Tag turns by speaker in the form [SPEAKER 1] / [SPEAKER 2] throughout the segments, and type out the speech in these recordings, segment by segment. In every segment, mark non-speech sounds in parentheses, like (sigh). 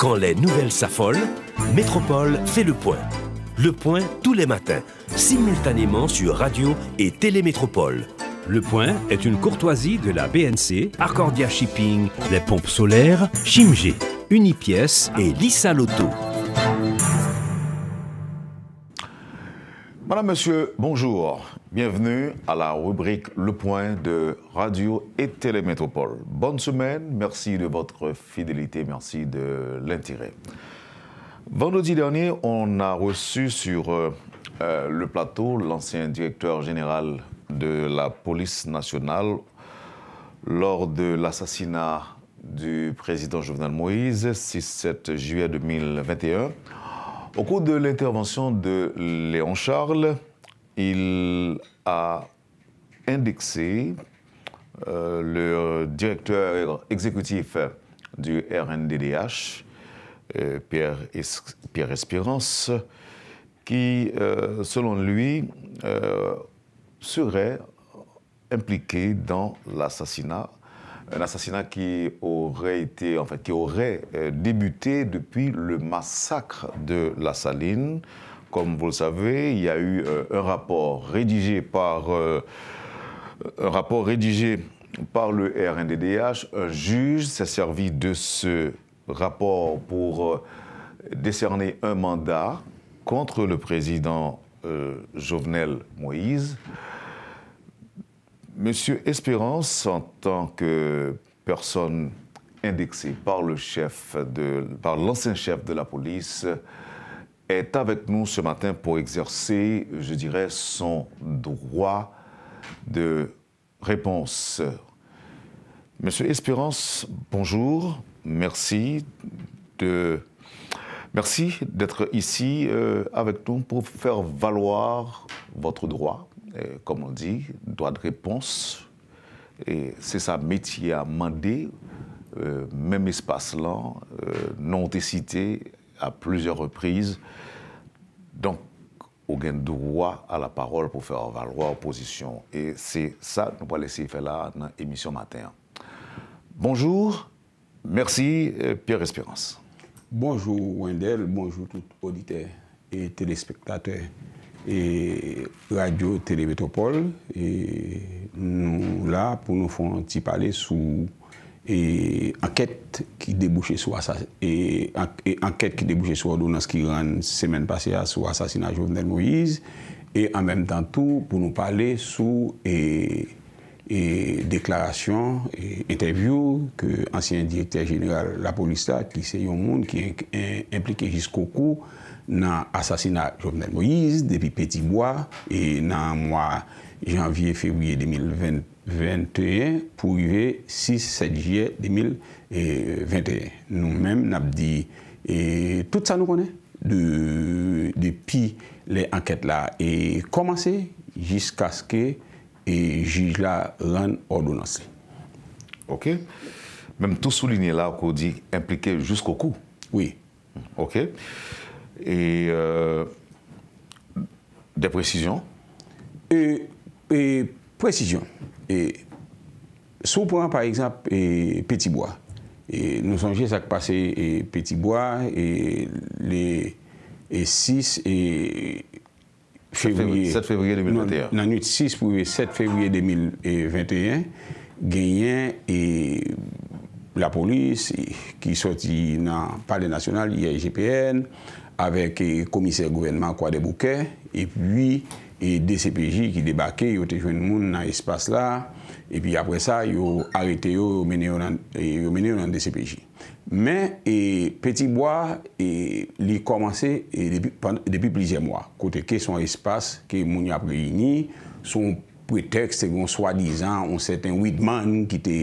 [SPEAKER 1] Quand les nouvelles s'affolent, Métropole fait le point. Le point tous les matins, simultanément sur radio et télémétropole. Le point est une courtoisie de la BNC, Arcordia Shipping, les pompes solaires, Chimgé, Unipièce et Lisa Lotto. Madame, Monsieur, bonjour. Bienvenue à la rubrique Le Point de Radio et Télémétropole. Bonne semaine, merci de votre fidélité, merci de l'intérêt. Vendredi dernier, on a reçu sur euh, euh, le plateau l'ancien directeur général de la police nationale lors de l'assassinat du président Jovenel Moïse, 6-7 juillet 2021. Au cours de l'intervention de Léon Charles, il a indexé euh, le directeur exécutif du RNDDH, euh, Pierre, Espérance, qui, euh, selon lui, serait impliqué dans l'assassinat un assassinat qui aurait été, en qui aurait euh, débuté depuis le massacre de la Saline. Comme vous le savez, il y a eu euh, un rapport rédigé par euh, un rapport rédigé par le RNDDH. Un juge s'est servi de ce rapport pour décerner un mandat contre le président Jovenel Moïse. Monsieur Espérance, en tant que personne indexée par le chef de, par l'ancien chef de la police, est avec nous ce matin pour exercer, je dirais, son droit de réponse. Monsieur Espérance, bonjour. Merci de merci d'être ici euh, avec nous pour faire valoir votre droit euh, comme on dit, droit de réponse. Et c'est sa métier à demander. Euh, même espace-là, euh, non n'ont à plusieurs reprises. Donc, on a droit à la parole pour faire valoir position. Et c'est ça que nous allons laisser faire là dans l'émission matin. Bonjour, merci Pierre Espérance.
[SPEAKER 2] Bonjour
[SPEAKER 1] Wendel, bonjour tout
[SPEAKER 2] auditeur et téléspectateur E radio Télé Métropole e Nou la pou nou foun ti pale sou Enkète ki debouche sou Enkète e ki debouche sou Nanski ran semen pase ya sou Asasina Jovnel Moïse En menm tan tou pou nou pale sou Deklarasyon, interview Ansyen direkter general la polista Ki se yon moun ki implike jiskou kou nan asasinat Jovenel Moïse depi Petit Bois e nan an mwa janvye fevye 2021 pou yve 6-7 jye 2021 nou menm nan ap di e, tout sa nou konen depi le anket la e komanse jiska ske
[SPEAKER 1] e juj la lan ordonansi ok menm tou souline la implike jusqu'o kou ok et euh, des précisions?
[SPEAKER 2] Et e, précisions et sou point par exemple e, Petit Bois e, et nous en j'ai sac passé Petit Bois et 6 et 7 février 2021 7 février 2021 Guéyen et la police qui sortit par le national IAGPN avèk eh, komisèr gouvenman Kwa De Boukè, epwi eh, DCPJ ki debake yo te jwen moun nan espase la, epwi apre sa yo arete yo menè yo nan eh, DCPJ. Men, Petit Bois li komanse depi plizè mwa, kote ke son espase ke moun apre yini, pretexte yon swa dizan yon seten Whitman ki te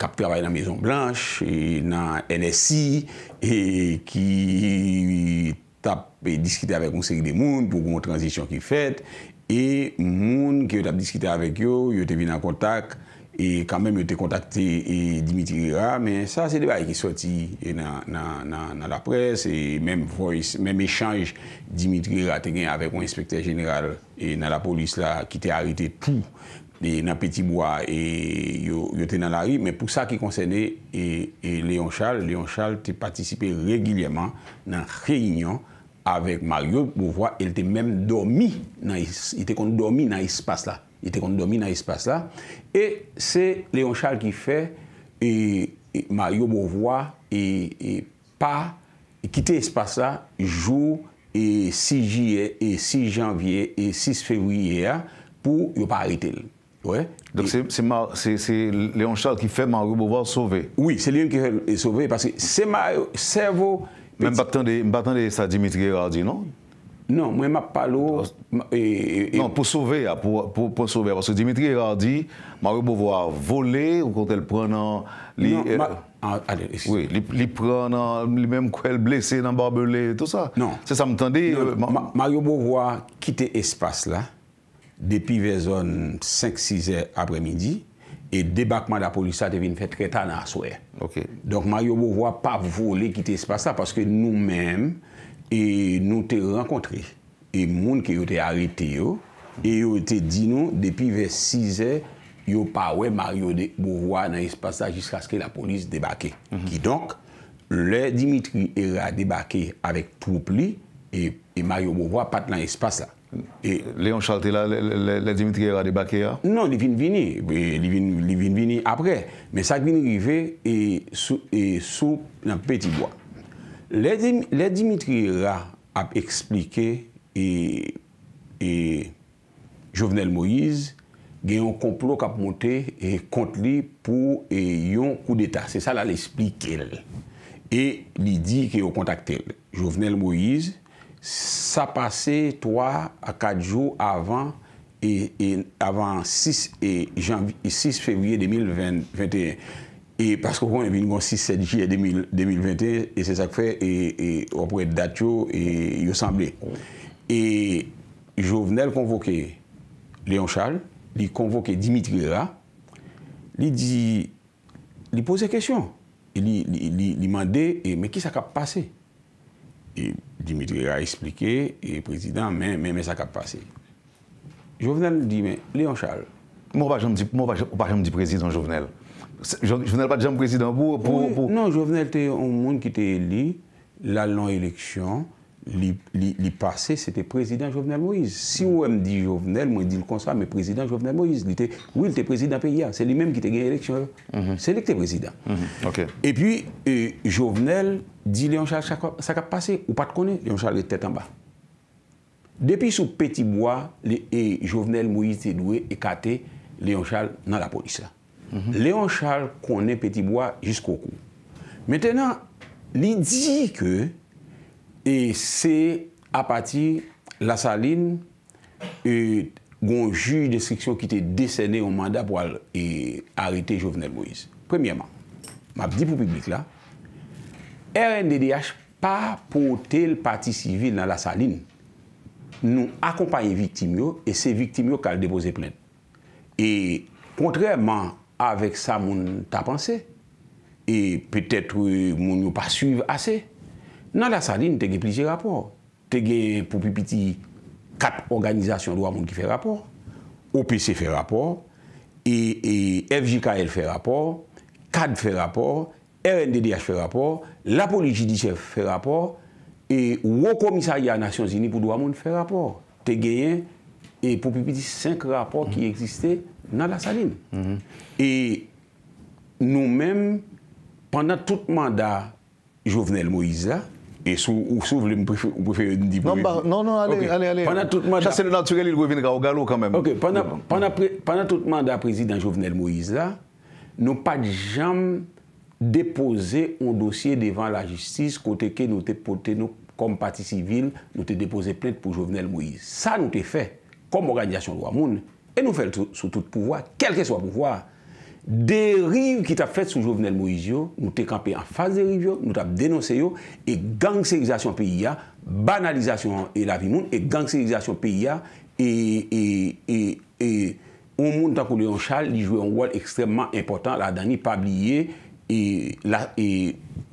[SPEAKER 2] kap travay nan Maison Blanche nan NSI ki tap diskite avek yon segi de moun pou yon transition ki fet e moun ki tap diskite avek yo, yo te vin an kontak E kamem yo te kontakte Dimitri Rira, men sa se debay ki soti nan la pres, menm echange Dimitri Rira te gen avèk mwen espektèr jeneral e nan la polis la, ki te arite tou e nan Petit Bois et yo te nan la ri, men pou sa ki konsene, Leon Charles te patisipe regilyeman nan reinyon avèk Mario, pou vwa el te menm dormi nan espas la. Yte kon domi nan espase la. E se Leon Charles ki fe, e, e, Mario Beauvoir e, pa kite espase la, jou 6 janvye, 6 fevriye,
[SPEAKER 1] pou yo pa arete. Se Leon Charles ki fe, Mario Beauvoir sove. Oui, se Leon Charles sove, parce que se ma cerveau... M'baten de sa Dimitri Gherardi, non? Non, mwen ma palo... E, e, e. Non, pou souve ya, pou souve ya. Parce que Dimitri a dit, Mario Bovo a volé ou kontèl pren nan... Non, euh, ah, alè, si. Li pren nan, li mèm kouèl blesè nan barbelè, tout sa. Non. Se sa m'tan di... Mario Bovo a kite espas la,
[SPEAKER 2] depi vè zon 5-6è apre midi, et débakman la polisa te vin fè tretan nan souè. Ok. Donc Mario Bovo a pa volé kite espas la, parce que nou mèm, e nou te renkontre e moun ke yo te arete yo e yo te dino depi ve 6 e yo pawe Mario Bovoa nan espase la jiska skè la polis debake mhm. ki donk le Dimitri era debake avèk troupli e, e Mario Bovoa pat nan espase e la
[SPEAKER 1] Leon Chalte la, le
[SPEAKER 2] Dimitri era debake ya? Non, li vin vini e, li vin vini apre men sa vin rive sou nan petit boi Le Dimitri Ra ap eksplike e, e, Jovenel Moïse gen yon komplok ap monte e, kont li pou yon kou deta. Se sa la l'esplike el. E li di gen yo kontakte el. Jovenel Moïse sa pase 3 a 4 jou avan 6 februye 2021. E e et parce qu'on est venu en 6-7 juillet 2021, et c'est ça que fait, et on pourrait être d'actu, et il y a semblé. Et Jovenel convoqué Léon Charles, il convoqué Dimitri Lera, il dit, il pose question, e il demandait, mais qui s'accape passé? Et Dimitri Lera expliquait, et le président, mais qui s'accape passé? Jovenel
[SPEAKER 1] dit, mais Léon Charles, moi, par exemple, du président Jovenel, Jouvenel pa dijam prezident pou? Non, Jouvenel te yon moun ki te eli la lan eleksyon
[SPEAKER 2] li pase, se te prezident Jouvenel Moïse si ou m di Jouvenel mwen di l kon sa, me prezident Jouvenel Moïse li te, ou il te prezident pe ya se li menm ki te gen eleksyon mhm. se li ki te prezident mhm. e pi euh, Jouvenel di Leonchal sa ka pase, ou pa te kone, Leonchal le tete an ba depi sou peti mwa Jouvenel Moïse te dwe e kate Leonchal nan la polis la Léon Charles konè Petitbois Jiskoukou Mètenan, li di ke E se A pati la saline E gon ju Destriksyon ki te desenè O manda pou al arite Jovenel Boïse Premièman, ma pdi pou publik la RNDDH Pa pote l pati Sivile nan la saline Nou akompaye viktim yo E se viktim yo kal depose plè E kontrèman avèk sa moun ta pansè. E pètèt moun yo pa suiv asè. Nan la saline, tege plijè rapòr. Tege pou pipiti kat organizasyon dwa moun ki fè rapòr. OPC fè rapòr. E FJKL fè rapòr. KAD fè rapòr. RNDDH fè rapòr. L'Apolle Judiciè fè rapòr. E Wokomissariya Nation Zini pou dwa moun fè rapòr. Tege yè. E pou pipiti 5 rapòr ki eksistè. nan la saline. Mhm. Et nous-mêmes, pendant tout mandat Jovenel Moïse, et sous, ou sous, ou préfé, ou préfé, Non, non, allez, allez, allez. Ok, bon. pendant tout mandat président Jovenel Moïse, nous pas jamais déposé un dossier devant la justice, côté que nous t'ai porté, nous, comme parti civil, nous t'ai déposé plaide pour Jovenel Moïse. Ça, nous t'ai fait, comme organisation de droit moune, E nou fèl sou tout pouvoi, kelke sou pouvoi. De rive ki ta fèt sou Jovenel Moizio, nou te kampe an fas de rive yo, nou ta denose yo, e gangserizasyon peyi ya, banalizasyon e lavi moun, e gangserizasyon peyi ya, e ou moun tankou Leonchal, li jwè an wòl ekstremman impotant, la dani pabliye, e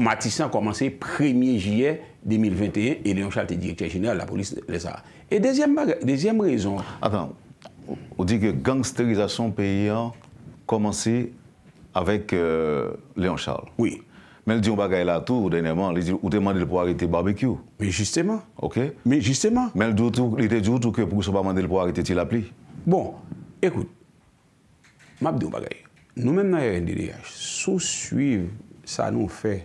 [SPEAKER 2] matisan komanse premier jyer 2021, e Leonchal
[SPEAKER 1] te direktyen jener, la polis le zara. E dezyem rezon... Ou di ke gangsterizasyon peyyan Komanse Avèk euh, Leon Charles Mèl di yon bagay la tou Ou denèman, ou te mandèl pou ari te barbekyou Mèl jistèman Mèl di yon toutou ke pou sou pa mandèl pou ari te ti la pli Bon, ekout Mèl di yon bagay Nou mèm nan RNDDH Sou
[SPEAKER 2] suive sa nou fè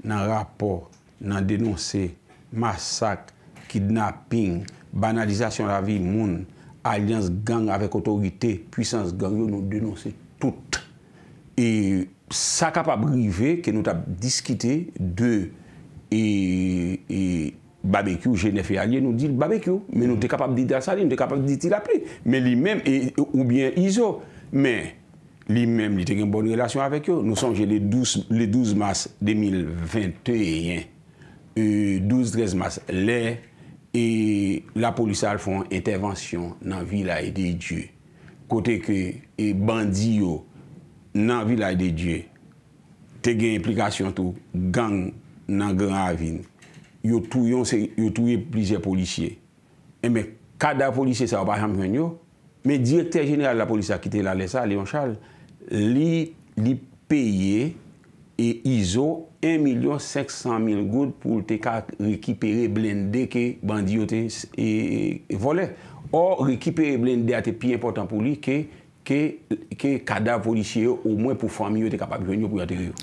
[SPEAKER 2] Nan rapor, nan denonsè Massak, kidnapping Banalizasyon la vi moun alians gang avèk otorite, pwisans gang yo nou denonsè tout. E sa kapab rive ke nou tap diskite de babek yo, jenèfè alien, nou di babek yo, men nou te kapab dit al sali, nou te kapab dit il ap li, men li men, ou bien izo, men li men, li te gen bon relasyon avèk yo, nou son jè le 12 mars 2021, e 12-13 mars lè, e 12-13 mars lè, E la polisal fwen etervansyon nan vilay e de Dje. Kote ke e bandi yo nan vilay e de Dje. Te gen implikasyon tou gang nan gen avin. Yo touye plizye polisye. E me kada polisye sa wap akamwen yo. Me direkter jeneral la polisya ki te la lesa, Leon Charles, li peye e izo akamwen. 1.500.000 gout pou te ka rekipere blende ke bandi yo te e, e, vole. Or, rekipere blende a te pi important pou li ke kada polisye yo ou mwen pou fami yo te kapablen yo pou yater
[SPEAKER 1] yo.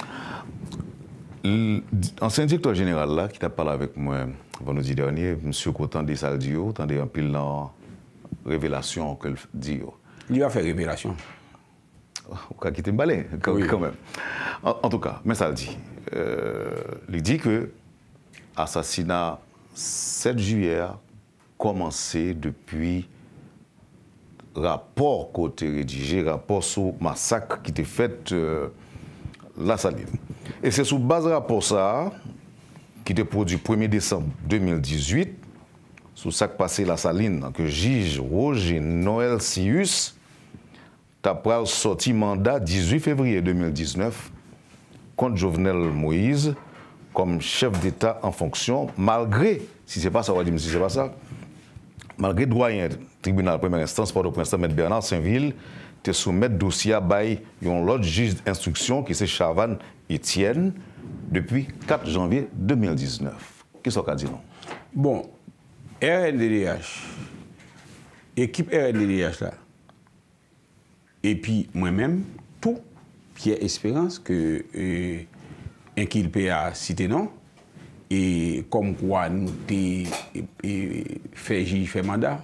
[SPEAKER 1] An syndik to general la ki ta pala vek mwen vanouzi deranye, msou kou tan de sal di yo, tan de yon pil nan revelasyon ke di yo. Li yo a fe revelasyon. même. En, tout cas, mais ça le dit. Euh, il dit que l'assassinat, 7 juillet a commencé depuis rapport côté rédigé, rapport sur massacre qui était fait euh, la saline. Et c'est sous base rapport ça, qui était produit le 1er décembre 2018, sous ça sac passé la saline, que juge Roger Noël Sius, après sorti mandat 18 février 2019 contre Jovenel Moïse comme chef d'État en fonction, malgré, si c'est pas ça, si c'est pas ça, malgré doyen tribunal première instance, par le président Bernard Saint-Ville, te soumettre dossier à bail l'autre juge d'instruction qui c'est Chavan Etienne depuis 4 janvier 2019. Qu'est-ce qu'on a dit Bon, RNDDH, équipe RNDDH là,
[SPEAKER 2] E pi mwen menm, tou, piye esperans, enki l'pe a site nan, e kom kwa nou te feji, fe mandat,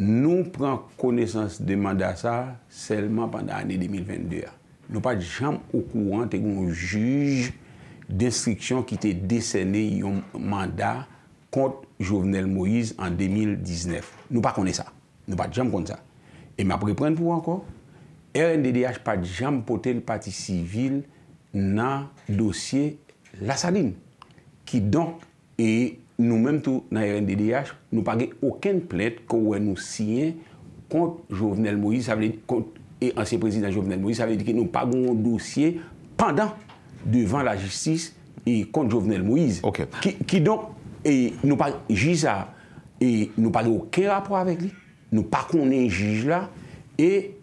[SPEAKER 2] nou pran konesans de mandat sa, selman pandan ane 2022. Nou pa jam okouan te goun juj destriksyon ki te desene yon mandat kont Jovenel Moïse an 2019. Nou pa kone sa. Nou pa jam kone sa. Eman, apre pren pou ankon, RNDDH pat jam pote l pati sivil nan dosye la saline. Ki don, e nou menm tou nan RNDDH, nou page oken plet konwen nou siyen kont Jovenel Moïse, sa vede e ki nou page ou an dosye pandan devan la jistis e kont Jovenel Moïse. Ki don, e nou page jisa, e nou page oken rapor avek li. nous ne pas qu'on est juge là et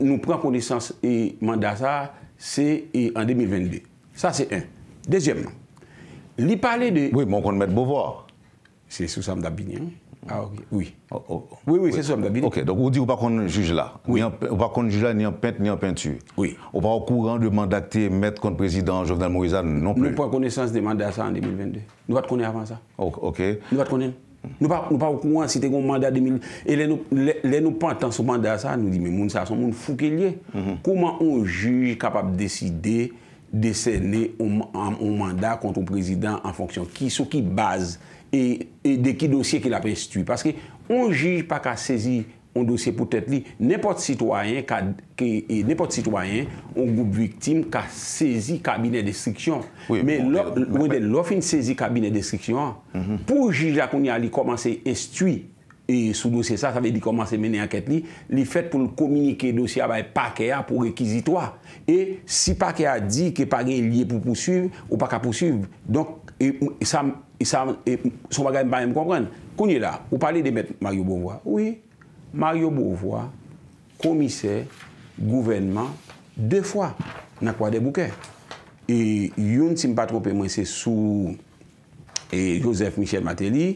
[SPEAKER 2] nous prenons connaissance et mandat ça c'est en 2022 ça c'est un deuxièmement il parlait de oui on compte mettre Beauvoir
[SPEAKER 1] c'est sous Sam d'abini hein. ah ok oui oh, oh, oh. oui oui, c'est sous d'abini OK donc vous dites pas qu'on juge là oui. ni pas qu'on juge là ni en peinture ni en peinture oui on pas au courant de mandater mettre contre président Jovenel Moïse non plus nous prenons
[SPEAKER 2] connaissance des mandats ça en 2022 nous pas connaître avant ça OK nous pas Nou pa wakou an, si te kon mandat 2000, e le nou pantan sou mandat sa, nou di men moun sa, son moun fou ke liye. Kouman on juj kapap deside desene an mandat konton prezident an fonksyon, ki sou ki baz e de ki dosye ki la prestu. Paske, on juj pa ka sezi on dosye pou tèt li. Nèpot sitwayen kè, nèpot sitwayen on goup victime kè sezi kabine destriksyon. Mè, wè de lòfin sezi kabine destriksyon, pou jilja koun ya li komanse estui, e sou dosye sa, sa ve li komanse mènen anket li, li fèt pou l'kominike dosya wè pa kè ya pou rekizitwa. E si pa kè ya di kè pa gen liye pou poussiv, ou pa ka poussiv, donk, e sa, son bagay mbaye mkompren, koun ye la, ou pale de mèt Mario Bonvoi, ouye, Mario Bourvois komise gouvernement de fwa na kwa de bouke. E yon simpa trope mwen se sou Joseph Michel Mateli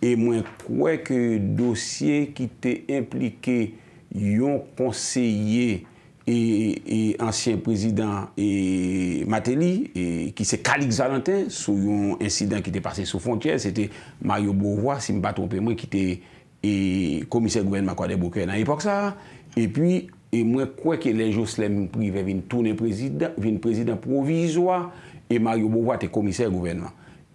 [SPEAKER 2] e mwen kweke dosye ki te implike yon konseye e ansyen prezident Mateli ki se kalik zalante sou yon insidan ki te pase sou fontye. Sete Mario Bourvois simpa trope mwen ki te... E komiser gouvenman kwa debouke nan epok sa epi e mwen kweke le Joslem Prive vin toune vin prezident provizwa e Mario Bovoa te komiser gouvenman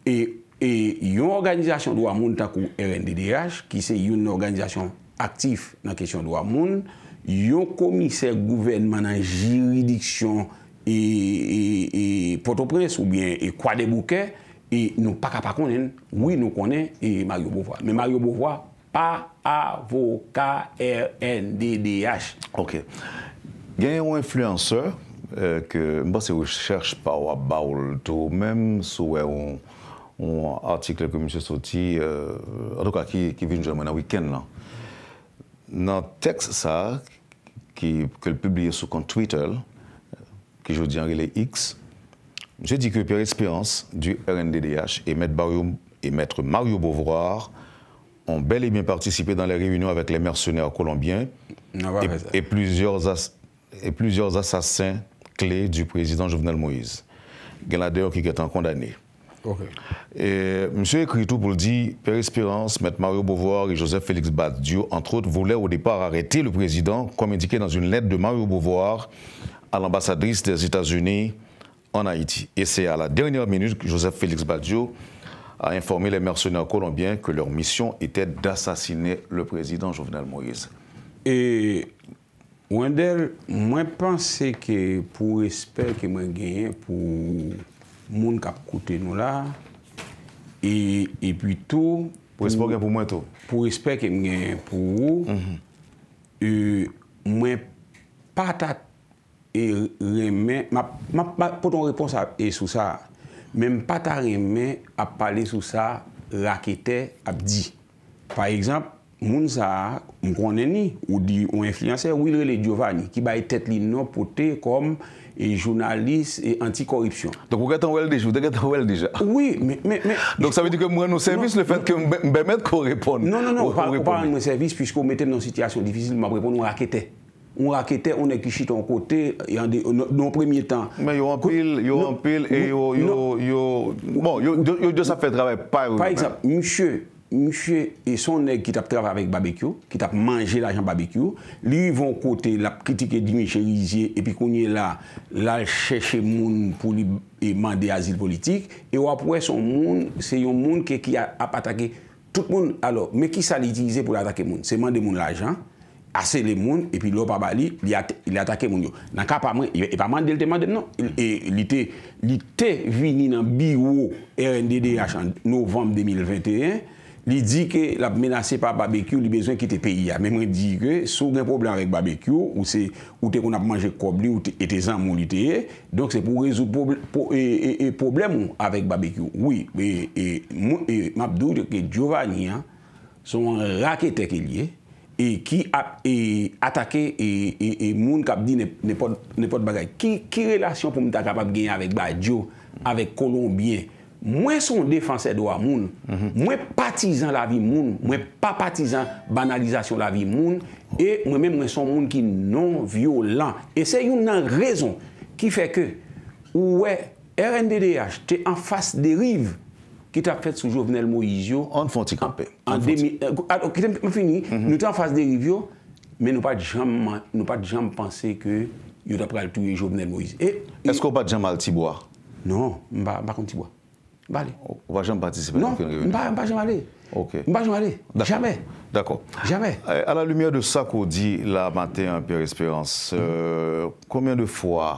[SPEAKER 2] e, e yon organizasyon dwa moun takou RNDDH ki se yon organizasyon aktif nan kesyon dwa moun yon komiser gouvenman nan jiridiksyon e potopres ou bien kwa debouke nou kone Mario Bovoa pas avocat RNDDH. –
[SPEAKER 1] OK. Il y a un influenceur euh, que, moi, c'est recherche par Baoul tout même, sur un, article que M. sorti, euh, en tout cas, qui, qui vient jouer un week-end. Là. Dans le texte, ça, qui, que le publié sur compte Twitter, qui je dis en relais X, j'ai dit que Pierre Espérance du RNDDH et et Maître Mario Beauvoir ont bel et bien participé dans les réunions avec les mercenaires colombiens et, plusieurs et plusieurs assassins clés du président Jovenel Moïse. Galader qui est en condamné. monsieur écrit tout pour dire Père Espérance, M. Mario Beauvoir et Joseph Félix Badiou, entre autres, voulaient au départ arrêter le président, comme indiqué dans une lettre de Mario Beauvoir à l'ambassadrice des États-Unis en Haïti. Et c'est à la dernière minute que Joseph Félix Badiou a informé les mercenaires colombiens que leur mission était d'assassiner le président Jovenel Moïse. Et
[SPEAKER 2] Wendel, moi pensé que pour espérer qu'il me gagne pour le monde qui est à côté de nous là, et puis tout, pour espérer qu'il me gagne pour vous, mm-hmm. moi, pour ton réponse à ceci, Men patare men ap pale sou sa lakete ap di. Par exemple, moun sa, moun konneni, ou di ou enfliyanser, ou ilre le Djovani, ki baye tet li nou pote kom jounalise anti-korripsyon.
[SPEAKER 1] Donk ou gaten wel di, jouten gaten wel dija. Oui, men, men,
[SPEAKER 2] men. Donk sa ve di ke mwen nou servis le fet ke mwen bemet kon repon. Non, non, non, kon paran mwen servis, pwiske ou metem nan sityasyon difizil, mwen repon ou lakete. ou akete ou nèk ki chit an kote, non premye tan.
[SPEAKER 1] Men yo an non, pil, yo an pil, yo yo yo yo yo, bon, yo yo yo yo yo yo, yo yo yo yo yo yo, yo yo yo yo yo yo, yo yo yo yo yo yo yo, yo yo yo yo yo yo yo, par exemple, mèche,
[SPEAKER 2] mèche et son nèk ki tap trabe avec barbecue, ki tap manje l'ajan barbecue, li yi vè an kote, la kritike Dimitri Rizie, et puis konye la, la chèche moun pou li, et mande azil politik, et wapwe son moun, se yon moun ke ki ap atake, tout moun alò, mèki sa li itinize pou ase le moun, epi lop pa bali, li atake moun yo. Nankan pa man, epa e mandel te mandel nou. E, li te vini nan biwo RNDDH an novem 2021, li di ke l ap menase pa barbecue li bezwen kite peyi ya. Men mwen di ke sou gen problem rek barbecue, ou te kon ap manje kobli ou te ete zan moun li te ye, donk se pou rezou e, problem moun avek barbecue. Oui, mwen ap douj ke Giovanni son rakete ke liye, E ki e atake e, e, e moun kap di ne pot bagay. Ki relasyon pou mwen ta kapap genye avèk Badiou, avèk Colombien. Mwen son defanse do a moun, mwen patizan la vi moun, mwen pa patizan banalizasyon la vi moun, e mwen men mwen son moun ki non-violant. E se yon nan rezon ki fè ke, wè, RNDDH te an fas derive. ki ta fèt sou Jovenel Moizio... An fònti kampe. An fònti. Euh, ah, ki te mfini, mhm. nou te an fòs derivyo, men nou pa djam panse ke yon da pral tou yon Jovenel Moizio. Esko ou pa djam al tibwa?
[SPEAKER 1] Non, mba kon tibwa. Mba le. Ou pa djam patisipan? Non, mba djam ale. Ok. Mba djam ale. Jamè. Dakò. Jamè. A la lumiè de sa kodi la matè an Pierre Espérance, koumyen euh, de fwa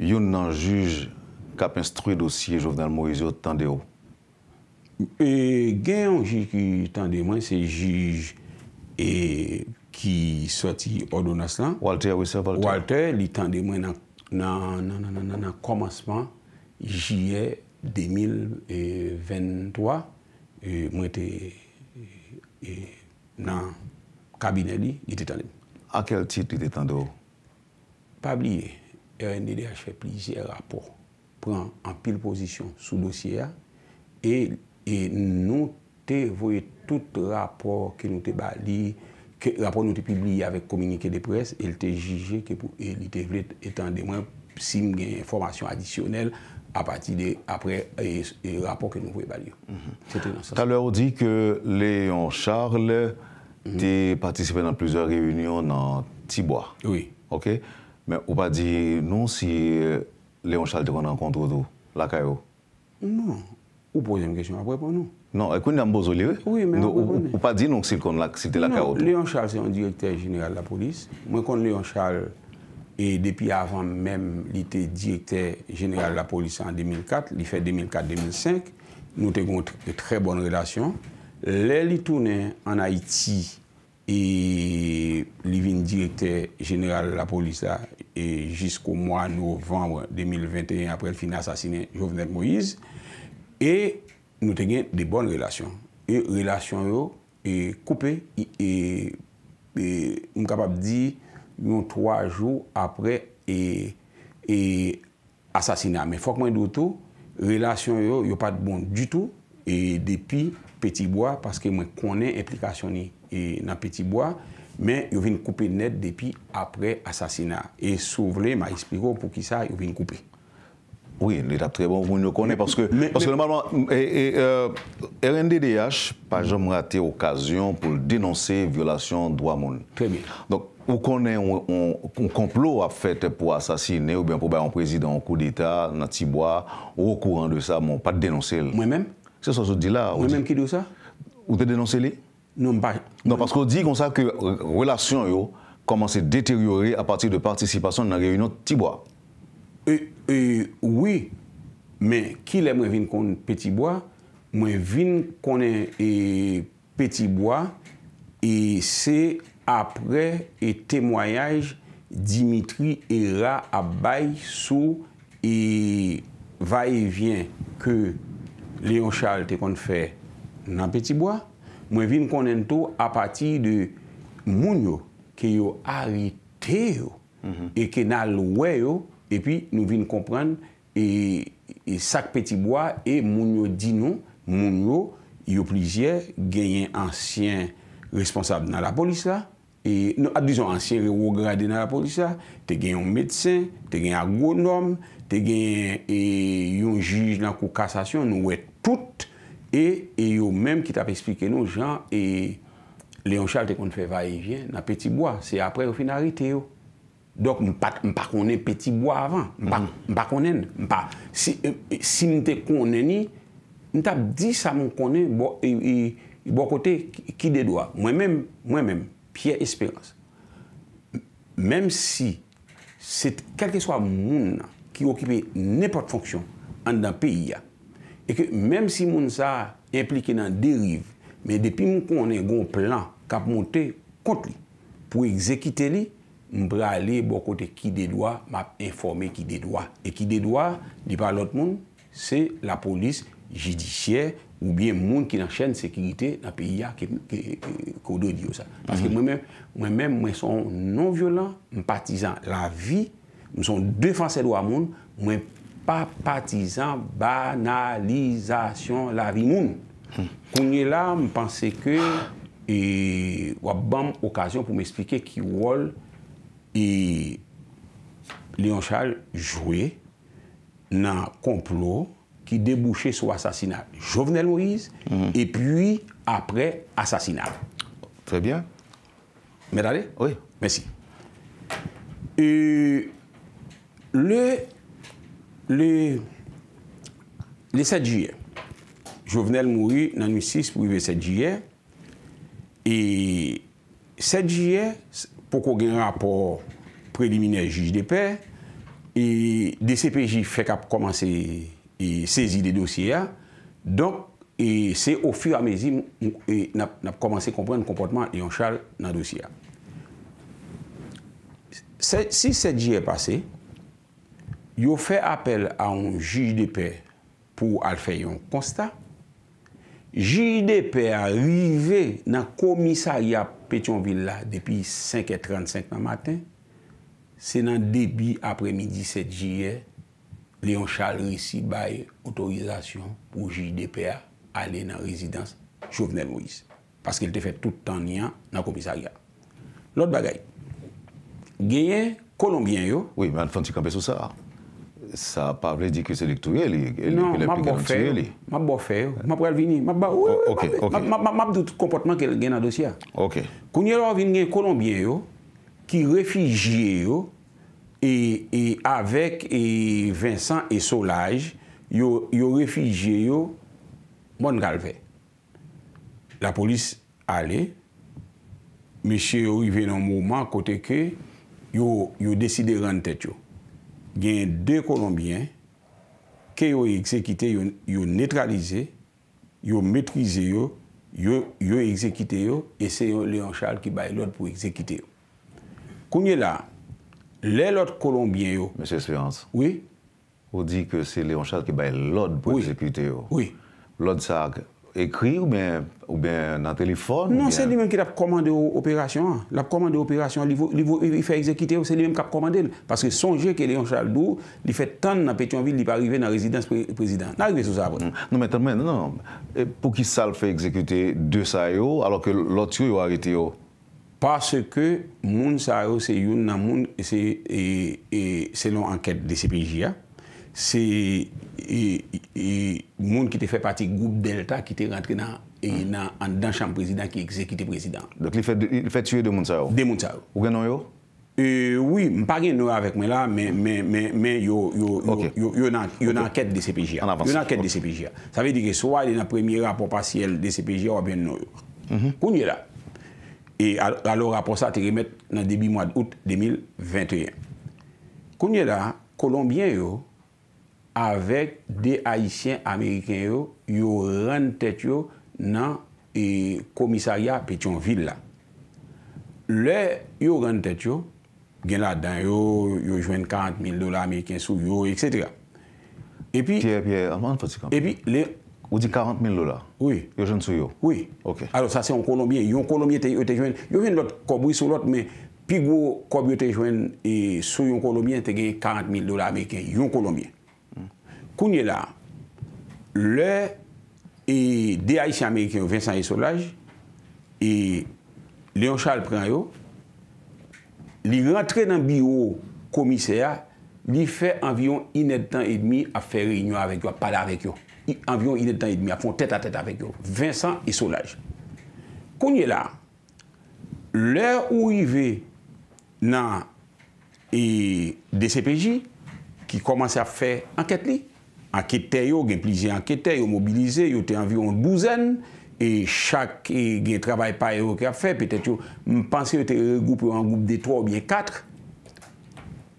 [SPEAKER 1] yon nan juj kap instruy dosye Jovenel Moizio tande ou? E gen
[SPEAKER 2] yon juj ki tande mwen se juj e, ki soti Ordonas lan Walter li tande mwen nan komansman jye 2023 e, mwen te nan kabine li li tande mwen Akel tit li tande ou? Pabli, RNDD a fwe plizye rapor pran an pil posisyon sou dosye ya e E nou te voye tout rapor ke nou te bali, ke rapor nou te pibli avèk komunike de pres, el te jige ke pou el te vlet etan de mwen sim gen informasyon adisyonel apati de apre e, e rapor ke nou voye bali. Ta
[SPEAKER 1] lè ou di ke Léon Charles mhm. te patisipe nan plizèr reyunyon nan Tibwa. Oui. Ok? Mè ou pa di nou si Léon Charles te kon an kontro do? La Kayo? Mè non. ou? Ou posez une question, après pour nous. Non, écoutez nous a besoin Oui, mais. Ou, pas dire non s'il c'était la carotte. Léon Charles, c'est un directeur général de la police.
[SPEAKER 2] Moi, je Léon Charles, et depuis avant même, il était directeur général de la police en 2004. Il fait 2004-2005. Nous avons de très bonne relation. Les tournait en Haïti et il directeur général de la police là, et jusqu'au mois novembre 2021 après le fin assassiné Jovenel Moïse. E nou tenyen de bon relasyon. E relasyon yo e koupe, e, e, e m kapap di yon 3 jou apre e, e asasina. Me fok mwen doutou, relasyon yo yo pat bon du tout, e depi Petit Bois, paske mwen konen implikasyon ni nan Petit Bois, men yo vin koupe net depi apre asasina. E sou vle ma espiro pou ki sa yo vin koupe.
[SPEAKER 1] Oui, l'état très bon, vous ne le connait pas. Parce que normalement, RNDDH euh, n'a pas jamais raté l'occasion de dénoncer la violation des droits de l'homme. Très bien. Donc, vous connaissez un complot fait pour assassiner ou bien pour bayer un président au cours d'état, un tibouin, ou au courant de ça, mais bon, pas de dénonciel. Moi-même? Vous pouvez dénoncer? Non, non, parce que vous dites qu'on sait que la relation commence à détériorer à partir de participation à la réunion tibouin. Oui. E wè, men ki lè mwen vin kon Petibwa, mwen vin kon e,
[SPEAKER 2] Petibwa e se apre e temwayaj Dimitri era abay sou e va e vyen ke Leon Charles te kon fè nan Petibwa, mwen vin kon ento apati de moun yo ke yo harite yo mhm. e ke nan lwè yo, E pi nou vin kompren, sak Petibwa e moun yo di nou, moun yo, yo plizye, genyen ansyen responsable nan la polisa. A dizon ansyen ah, rewo grade nan la polisa, te genyen yon medsen, te genyen agonom, te genyen yon jij nan kou kasasyon, nou wet tout. E yo menm ki tap esplike nou jan, Leon Charles te kon fè va e vyen nan Petibwa, se apre yon finarite yo. Dok m pa konen peti bo avan. M pa mhm. konen. Si euh, m te konen ni, m tap di sa m konen bo e, e, kote ki de doa. Mwen men, mwen men, piye esperans. Mem si, se kelke swa moun na, ki okipe nepot fonksyon, an dan peyi ya, e ke mem si moun sa implike nan derive, me depi m konen goun plan kap monte kont li, pou ekzekite li, m bre ale bo kote ki de doa map informe ki de doa e ki de doa, di pa lot moun se la polis, jidishye ou bien moun ki nan chen sekirite nan piya ke kodo diyo sa paske mhm. mwen mèm mwen son non-violant, mwen patizan la vi, mwen son defanse doa moun, mwen pa patizan banalizasyon la vi moun hmm. konye la mwen panse ke e wap bam okasyon pou mwen esplike ki wol E Léon Charles joué nan complot ki debouché sou asasinable. Jovenel Maurice, mm-hmm. epi apre asasinable. Très bien. Médalé? Oui. Merci. E... Le... Le... Le 7 juyé. Jovenel Maurice nan ou 6 pou yve 7 juyé. E... 7 juyé... pou kou gen rapor preliminer juj de pe e DCPJ fek ap komanse e sezi de dosye a donk e se ou fi amezi nap komanse kompwen kompotman e yon chal nan dosye a si se diye pase yo fe apel a yon juj de pe pou al fe yon konsta juj de pe a rive nan komisa yon Petion Villa, depi 5 et 35 nan maten, se nan debi apre midi 7 jye, Leon Charles risi baye otorizasyon pou G.I.D.P.A. ale nan rezidans Chouvenel Moïse. Paske il te fè tout an yan nan komisariya. Lot bagay,
[SPEAKER 1] genyen, kolombien yo, Oui, man, Fanti Kampesou sa, Sa pa vredi ki se dik touye li? E non, map bofe yo. Map galvini. Map
[SPEAKER 2] douti kompotman gen a dosya. Ok. Kounye lor vin gen Kolombien yo, ki refijye yo, e, e avek e Vincent e Solaj, yo refijye yo, moun galve. La polis ale, meche yo rive nan mouman, kote ke yo deside ran tet yo. gen yon de Kolombien ke yon ekzekite, yon netralize, yon metrize yo, yon ekzekite yo, e se yon Leon Charles ki baye lode pou ekzekite yo.
[SPEAKER 1] Kounye la, lè lode Kolombien yo... M. Sliwans, ou di ke se Leon Charles ki baye lode pou ekzekite yo. Oui. Lode sa ekri ou men... Ou ben nan telefon? Non, se li
[SPEAKER 2] men ki ap komande yo operasyon. Lap komande yo operasyon, li fe ekzekite yo, se li men kap komande yo. Paske sonje ke Leon Chaldou, li fe tan nan Petionville, li pa
[SPEAKER 1] arrive nan rezidans prezident. Na arrive sou sa apote. Non, men, nan, nan. Pou ki sal fe ekzekite de sa yo, alo ke lot yo yo harite yo? Paske moun sa yo
[SPEAKER 2] se youn nan moun, se lon anket de CPJ ya. Se e, e, e, moun ki te fè pati Goup Delta ki te rentre nan hmm. An dan chanm prezident ki ekzekite prezident
[SPEAKER 1] Dok li fè tue de moun sa yo De moun sa yo Ou gen nou yo?
[SPEAKER 2] Oui, m pa gen nou yo avèk mè la Mè yo nan kèt de CPGA An avansi Sa vè di resoy de nan premier rapport pasiel de CPGA Ou gen nou yo mhm. Kounye la E alo rapport sa te remèt nan debi mwad out 2021 Kounye la Kolombien yo Avek de Haitien Ameriken yo, yo ren tet yo nan e, komisarya Petionville la. Le, yo ren tet yo, gen la dan yo, yo jwen 40.000 dolar Ameriken sou yo, etc.
[SPEAKER 1] E pi... E pi... Ou di 40.000 dolar? Oui. Yo jwen sou yo? Oui. Ok.
[SPEAKER 2] Alo sa se yon kolombien, yon kolombien te jwen... Yo jwen lot kobri sou lot me, pi go kobri yo te jwen sou yon kolombien te gen 40.000 dolar Ameriken, yon kolombien. Kounye la, lè e de Aïtien Amerikien Vincent Esolage e Léon Charles Prenayot, li rentre nan biro komiseya, li fè anvyon inèd tan et demi a fè reynyon avèk yo, a pala avèk yo, anvyon inèd tan et demi, a fon tèt a tèt avèk yo, Vincent Esolage. Kounye la, lè ou ive nan e DCPJ ki komanse a fè anket li, anketè yò, gen plizi anketè, yò mobilize, yò te anvi yon bouzen, e chak e gen travay pa yò ki a fè, petè yò mpansè yò te re-goupe yon an goupe de 3 ou bien 4,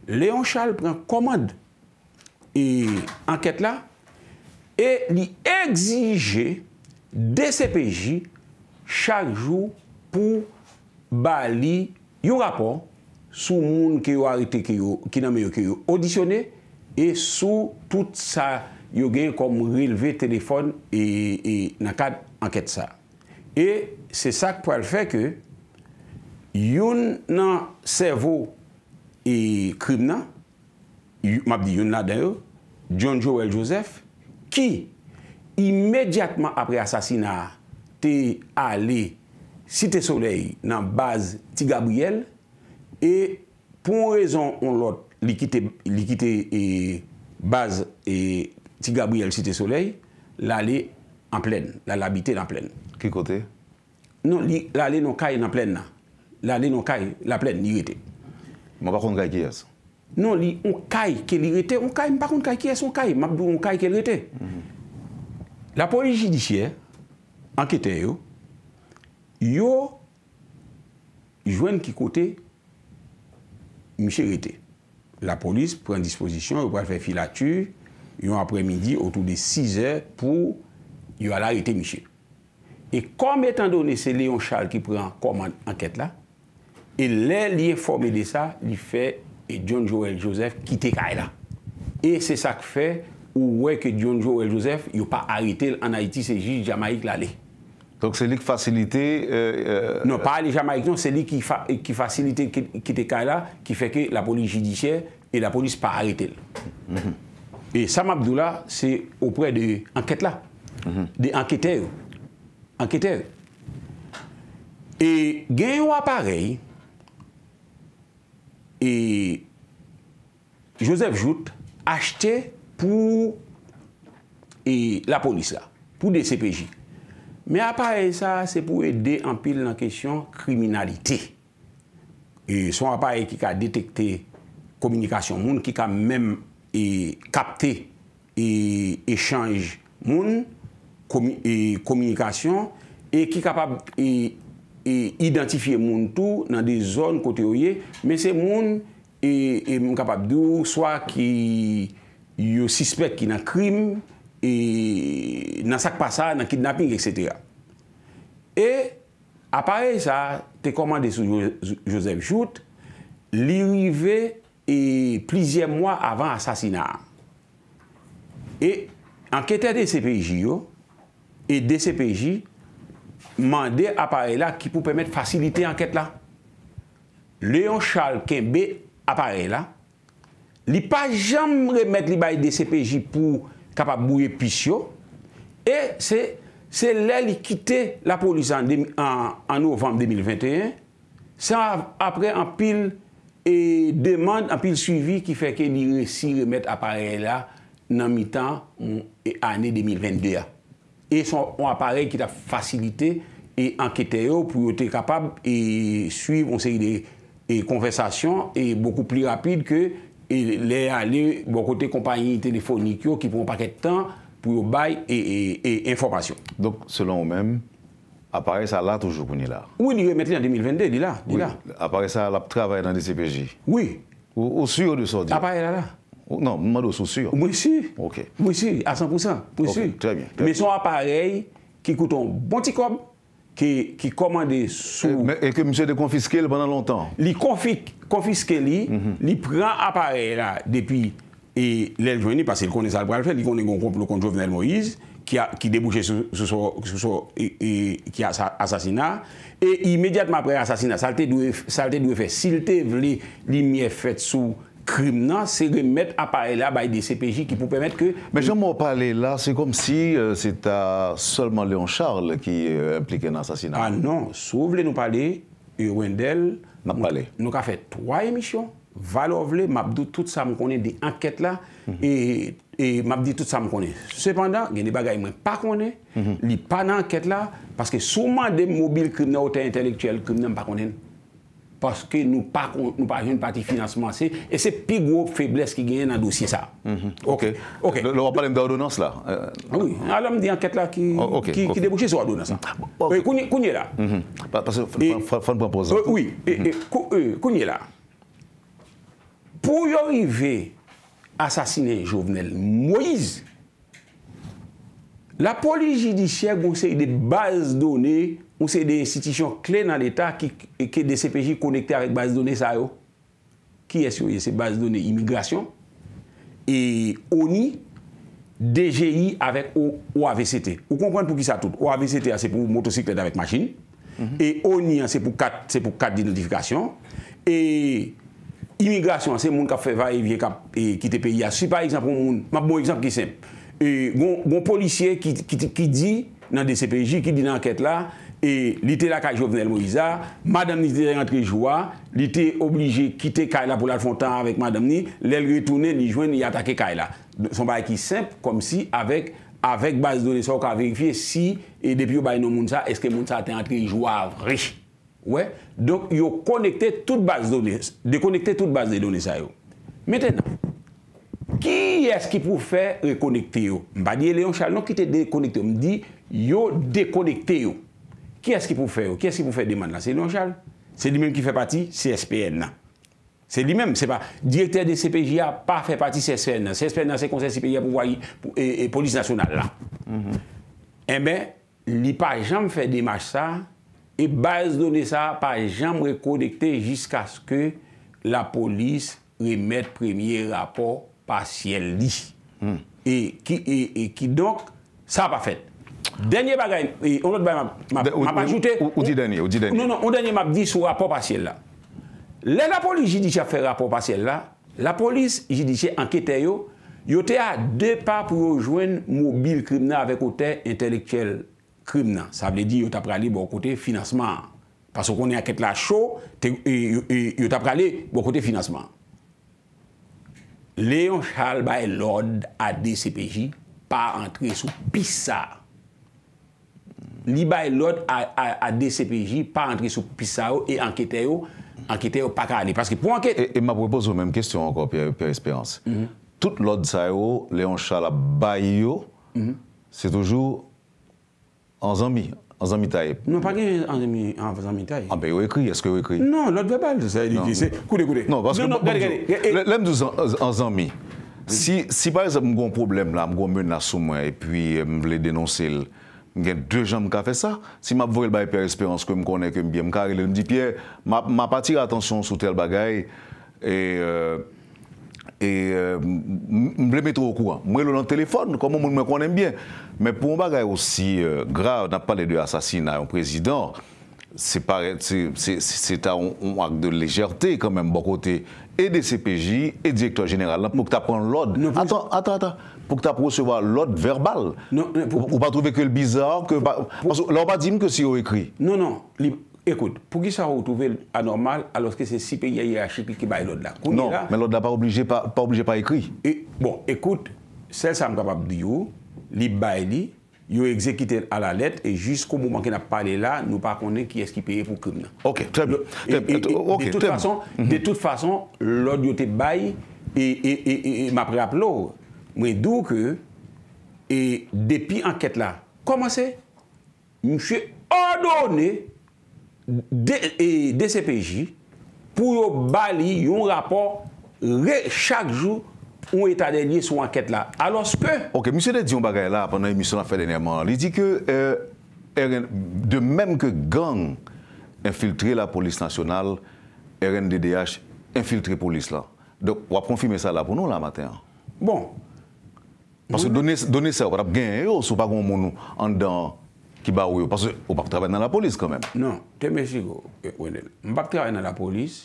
[SPEAKER 2] Léon Charles pren komad anketè la, e li egzije DCPJ chak jò pou bali yon rapor sou moun ki yon ari te ki yon, ki nanme yon ki yon audisyone, e sou tout sa yo genye kom releve telefon e, e nakad anket sa. E se sak pou al fe ke yon nan servo e krib nan, map di yon nan den yo, John Joel Joseph, ki imediatman apre asasina te ale site solei nan baz ti Gabriel, e pou an rezon on lot li kite e, baz e, ti Gabriel Siti Soleil la li en plen la l'abite nan plen ki kote? Non, non non la li nan kay nan plen na la plen ni rete ma bakon kay kyes? non, li on kay ke li rete on kay, ma bakon kay kyes la poli jidishye anketen yo yo joen ki kote mi che rete La polis pren disposisyon, yo pa fè filatü, yo apre midi, otou de 6 èr pou yo alarete Michel. E kom etan donè se Leon Charles ki pren kom anket la, e lè liye formele sa, li fè John Joel Joseph kite ka e la. E se sak fè, ou wè ke John Joel Joseph, yo pa arete an Haiti, seji, Jamaik lalè. Donc c'est lui qui facilite. Euh, euh, non, pas les Jamaïcains, c'est lui qui, facilite qui qui, était là, qui fait que la police judiciaire et la police pas arrêté. Mm-hmm. Et Sam Abdullah, c'est auprès de enquête là, mm-hmm. des enquêteurs. Enquêteurs. Et gagne un appareil, et Joseph Jout acheté pour et la police là, pour des CPJ. Me apay sa, se pou edhe an pil nan kesyon kriminalite. E son apay ki ka detekte komunikasyon moun, ki ka men kapte e chanj moun, e komunikasyon, e ki kapab identifiye moun tou nan de zon kote ou ye, me se moun e moun kapab dou, swa ki yo sispet ki nan krim, E nan sakpasa, nan kidnapping, etc. E apare sa, te komande sou Joseph Schultz, li rive e plizye mwa avan asasina. E anketen DCPJ yo, e DCPJ mande apare la ki pou pwemet fasilite anket la. Leon Charles Kembe apare la, li pa jam remet li bay DCPJ pou kapap bouye pisyo, e se lè li kite la pou lisa an novem 2021, sa apre an pil e demande, an pil suivi, ki feke ni resi remet aparela nan mi tan ane 2022. E, e son aparel ki ta facilite, e an kete yo pou yo te kapab, e suiv, on se yi de konversasyon, e beaucoup pli rapide ke... E lè alè mwen bon kote kompanyi telefonik yo ki
[SPEAKER 1] pou mwen paket tan pou yo baye e, e informasyon. Donk, selon mèm, apare sa la toujou kouni la? Oui, ni wè mètri nan 2022, ni la, ni la. Oui, apare sa la travè nan DCPJ? Oui. Ou sou yon de sou di? Apare la la. Ou nan, mwen mwen sou sou yon? Mwen sou. Ok.
[SPEAKER 2] Mwen sou, a 100%. Mwen sou. Ok, trè bien. Mwen son aparey ki kouton bantikob. ki komande sou... E ke mse de konfiske li banan lontan. Li konfiske li, li pran apare la depi e lèl jweni, pasil konen sal pral fèl, li konen gon komple kont Jouvenel Moïse ki debouche sou ki asasina e imediatman apre asasina, sal te dwe fè. Sil te vle, li mye fèt sou... Krim nan, se ge met aparel la baye de CPJ ki pou pwemet ke...
[SPEAKER 1] Mè jèm mò pale la, se kom si se ta solman Léon Charles ki euh, implikè nan asasinat. Ah non, sou vle nou pale, yon wendel, nou ka fet 3
[SPEAKER 2] emisyon, valo vle, mabdou tout sa moun konen mhm. di anket la, e mabdi tout sa moun konen. Sependan, geni bagay mwen pa konen, mhm. li pa nan anket la, paske souman de mobil krim nan ote intelektuel krim nan mwen pa konen. paske nou pa yon pati financeman se, e se pi gwo febles ki genye nan dosye sa. Mm-hmm. – Ok, lor wapalem de adonans la. Euh, – ah Oui, alam di anket la ki debouchi sou adonans la. Kounye la. – Fon point prozant. – Oui, mm-hmm. euh, kounye la. Pou yorive asasine jovenel Moïse, la poli judicia gonsey de baz donye ou se de sitisyon kle nan l'Etat ki de CPJ konekte avèk base donè sa yo. Ki es yo ye se base donè? Immigrasyon e oni DGI avèk OAVCT. Ou konkwen pou ki sa tout? OAVCT a se pou motosiklet avèk machin mhm. e oni a se pou kat de notifikasyon e immigrasyon a se moun ka feva evye ka kite peyi a. Si pa eksemp pou moun, ma bon eksemp ki sem. E gon policye ki di nan de CPJ, ki di nan anket la E li te la ka jovenel Moïsa, madame ni te rey entre joua, li te oblige kite Kaila pou la fontan avèk madame ni, lèl rey toune, ni jwen, ni atake Kaila. Son ba ek ki semp, kom si, avèk avèk baz donesa ou ka verifiye si e depi ou ba yon mounsa, eske mounsa te entre joua avrech. Donk yo konekte tout baz donesa, dekonekte tout baz donesa yo. Meten, ki eski pou fè rekonekte yo? Mba diye leyon chal non kite dekonekte, mdi yo dekonekte yo. Kè s'ki pou fè ou? Kè s'ki pou fè deman lan? Se l'on chal. Se li men ki fè pati CSPN nan. Se li men, se pa. Direkter de CPGA pa fè pati CSPN nan. CSPN nan se konser CPGA pou vwa yi e polis nasyonal lan. Mm-hmm. E eh men, li pa jem fè deman sa e base donè sa pa jem rekonekte jiska skè la polis remèd premier rapport pati el li. E ki donk sa pa fèt. Denye bagay, onot bagay map, map ajoute. Ou di denye, ou di denye. Non, non, ou denye map di sou rapop asye la. Le la polis jidiche fe rapop asye la, la polis jidiche anketen yo, yo te a de pa projwen mobil krimna avek ote entelektyel krimna. Sa vle di yo tap prale bo kote finansman. Paso konen a ket la show, te yo tap prale bo kote finansman. Leon Charles Baye Lord a de CPJ pa entre sou pisa. li bay lot
[SPEAKER 1] a DCPJ pa rentre sou pisa yo e anketè yo anketè yo pa ka ane paske pou anketè e, e ma pou pose ou menm kestyon anko per espérance tout lot sa yo leon chalab bay yo se toujou an zanmi an zanmi tay nan pa ki an zanmi tay an pe ah, yo ekri eske yo ekri nan lot verbal koude koude nan nan lèm dous an zanmi si parè se m goun problem la m goun mè nasou mè e pwi euh, m vle denonse l y Il a deux gens qui ont fait ça. Si je vois le Pierre Espérance que je connais que je bien me me dit Pierre, m'a m'a tirer attention sur tel bagaille et euh, et euh, me mettre au courant. Moi le téléphone comme on me connaît bien. Mais pour un bagaille aussi euh, grave, on a parlé de assassinat un président. C'est un, un acte de légèreté quand même de côté et des CPJ et directeur général pour que tu l'ordre. Attends attends attends. pouk ta prousewa lot verbal, ou pa trove ke l bizar, lor pa di m ke si yo ekri.
[SPEAKER 2] Non, non, ekout, pou ki sa ou trove non, non, anormal, aloske se sipe yaya yaya chepi ki baye lot la koumila. Non, men lot la pa oblije pa ekri. Bon, ekout, sel sa m kapab di yo, li baye li, yo ekzekite ala let, e jisko mouman ke na pale la, nou pa akonde ki eski peye pou koumila. Ok, trebi. De tout fason, lot yo te baye, e ma preap lor. Mwen do ke, e depi anket la, koman se, mwen se odone de e, CPJ pou yo bali yon rapor re chak jou ou etan denye sou anket la.
[SPEAKER 1] Alors se pe... Ok, mwen se de diyon bagay la apan nan emisyon la fè denye man. Li di ke, e, de menm ke gang infiltre la polis nasyonal, RNDDH infiltre polis la. Dok, wap konfime sa la pou nou la maten. Bon... Paske donese ou pa rap genye yo sou pa goun moun an dan ki ba ou yo. Paske ou bak trabè nan la polis konmèm. Non, te meshi yo. M bak trabè nan la polis,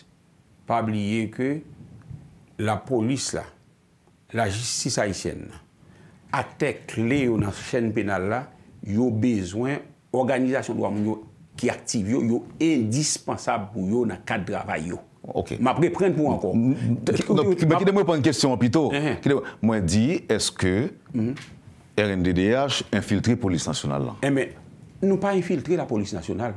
[SPEAKER 1] pa abliye
[SPEAKER 2] ke la polis la, la jistisa yi chen na, ate kle yo nan chen penal la, yo bezwen organizasyon lwa moun yo ki aktive yo, yo indispensab moun yo nan kat travay yo. M'apre pren pou ankon. Non, eh,
[SPEAKER 1] eh. Mwen di, eske mhm. RNDDH infiltre polis nasyonal la? Eh, mwen pa infiltre la polis nasyonal.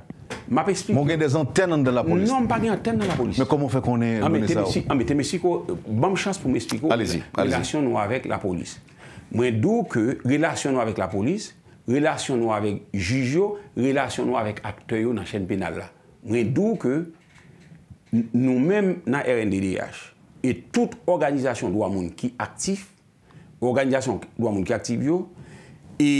[SPEAKER 1] Mwen gen de zan ten an de la polis. Mwen non, pa gen ten an de la polis. Mwen komon fe konen? Mwen
[SPEAKER 2] te mesi ko, ban chans pou mesi ko, relasyon nou avèk la polis. Mwen dou ke, relasyon nou avèk la polis, relasyon nou avèk jujyo, relasyon nou avèk akteyo nan chen penal la. Mwen dou ke, Nou menm nan RNDDH e tout organizasyon lwa moun ki aktif, organizasyon lwa moun ki aktif yo, e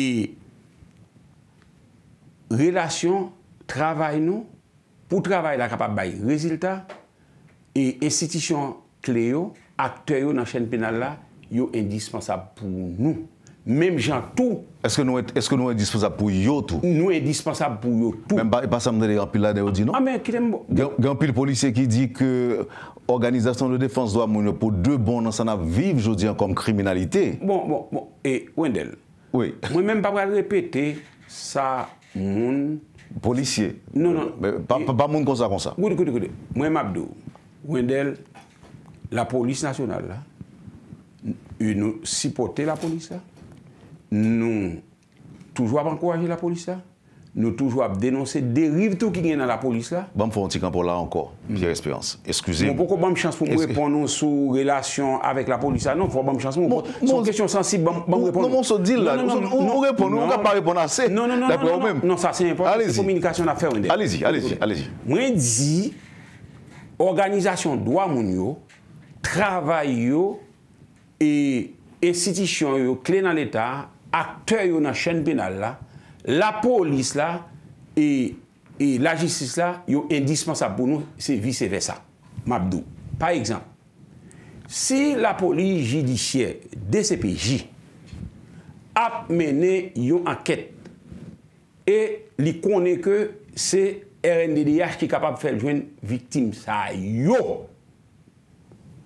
[SPEAKER 2] relasyon travay nou, pou travay la kapab bayi rezultat, e estitisyon kle yo, akteyo nan chen penal la, yo indispensab pou nou.
[SPEAKER 1] Mèm jan tou. Est-ce que nou e, est e dispensable pou yotou? Nou est dispensable pou yotou. Mèm pas e amdèlè yon pil la de ou di, non? A ah, mèm, kirem bon. Gyan pil polisè ki di ke Organizasyon de défense do amounè pou de bon nan sana vive, jodi, an kom kriminalité.
[SPEAKER 2] Bon, bon, bon.
[SPEAKER 1] E, Wendel. Oui. Mèm pa mwen repète sa moun...
[SPEAKER 2] Polisè. Non, non. Pa moun konsa konsa. Gwede, gwede, gwede. Mwen mabdou. Wendel, la polis nasyonal la, yon nou sipote la polisè? Nou toujwa ap ankoraje la polis la? Nou toujwa ap denonse derive tou ki gen nan la polis la?
[SPEAKER 1] Ban pou kon ti kanpon la ankor, Pierre Espérance. Eskuse. Moun
[SPEAKER 2] poko ban pou chans pou moun repon nou sou relasyon avek la polis la? Nan, pou kon ban pou chans pou moun repon. Sou kèsyon sensib ban pou moun repon nou. Non, non, non. Moun sou dil la. Moun moun repon nou. Moun ka pa repon ase. Nan, nan, nan. Non, nan, nan. Non, sa se importe. Alè zi. Se pominikasyon la fè wende. Alè zi. Alè zi. Alè zi. akte yon nan chen penal la, la polis la et la jistis la yon indispensable pou nou se vice versa. Mabdou. Par exemple, si la polis jidishye DCPJ ap mene yon anket et li kone ke se RNDDH ki kapap fèl jwen viktim sa yo,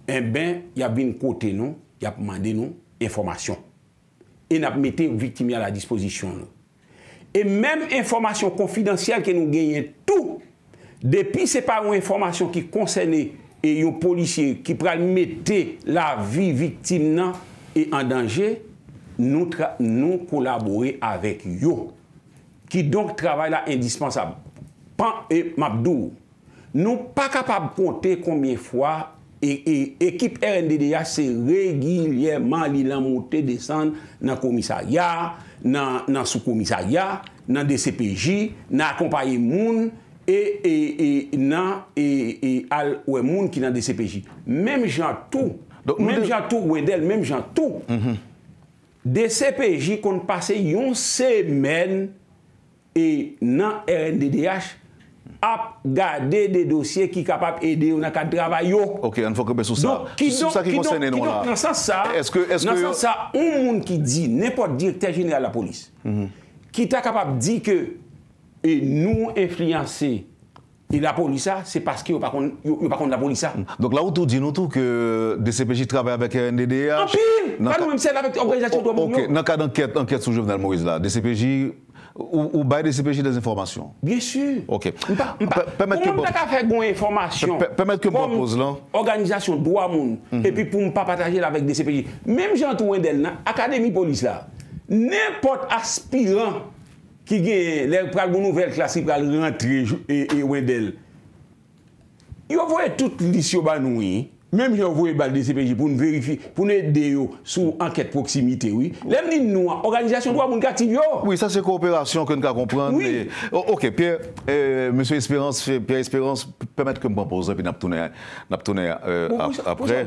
[SPEAKER 2] en eh ben yab bin kote nou, yap mande nou informasyon. e nap mette vitimi a la disposisyon nou. E menm informasyon konfidansyel ke nou genyen tou, depi se par ou informasyon ki konsene e yo policye ki pral mette la vi vitim nan e an danje, nou kolabore avek yo, ki donk travay la indispensab. Pan e mapdou, nou pa kapab konten konbien fwa E, e ekip RNDDH se regilyeman li lamote desan nan komisa ya, nan sou komisa ya, nan DCPJ, nan akompaye moun, e, e, e al wè moun ki nan DCPJ. Mèm jan tou, mèm jan tou wè del, mèm jan tou, mhm. DCPJ kon pase yon semen nan RNDDH. ap gade de dosye ki kapap ede ou nan ka travay yo. Ok, an fokrebe sou sa. Sou sa ki konseyne nou an la. Nan san sa, nan san sa, ou moun ki di, ne pot direkter jenè a la polis, ki ta kapap di ke, e nou enfliyansè, e la polis sa, se paske yo pa konde la polis sa.
[SPEAKER 1] Donk la ou tou, di nou tou, ke DCPJ travè avèk RNDDH, Anpil, nan ka an kèt, an kèt sou jovenel Moïse la, DCPJ, Ou baye DCPG des informasyon? Bien sûr. Ok. Pou mwen mwen bon- tak a fek gwen informasyon. Pèmèd ke mwen pòz lan?
[SPEAKER 2] Organizasyon, dwa moun. Mhm. E pi pou mwen pa pataje la vek DCPG. Mèm jantou wèndel nan, Akademi Polis la, nèmpot aspirant ki gen lè pral gwen nouvel klasi pral rentre e, e wèndel, yo voye tout lisyoban nouye, Mèm jè avouè bal de CPJ pou nou verifi, pou nou et deyo sou anket proksimite, oui. Lèm ni nou an,
[SPEAKER 1] organizasyon do a moun kativyo. Oui, sa se kooperasyon ke nou ka komprende. Oh, ok, Pierre, euh, M. Espérance, Pierre Espérance, Permettre que je me pose et puis je après.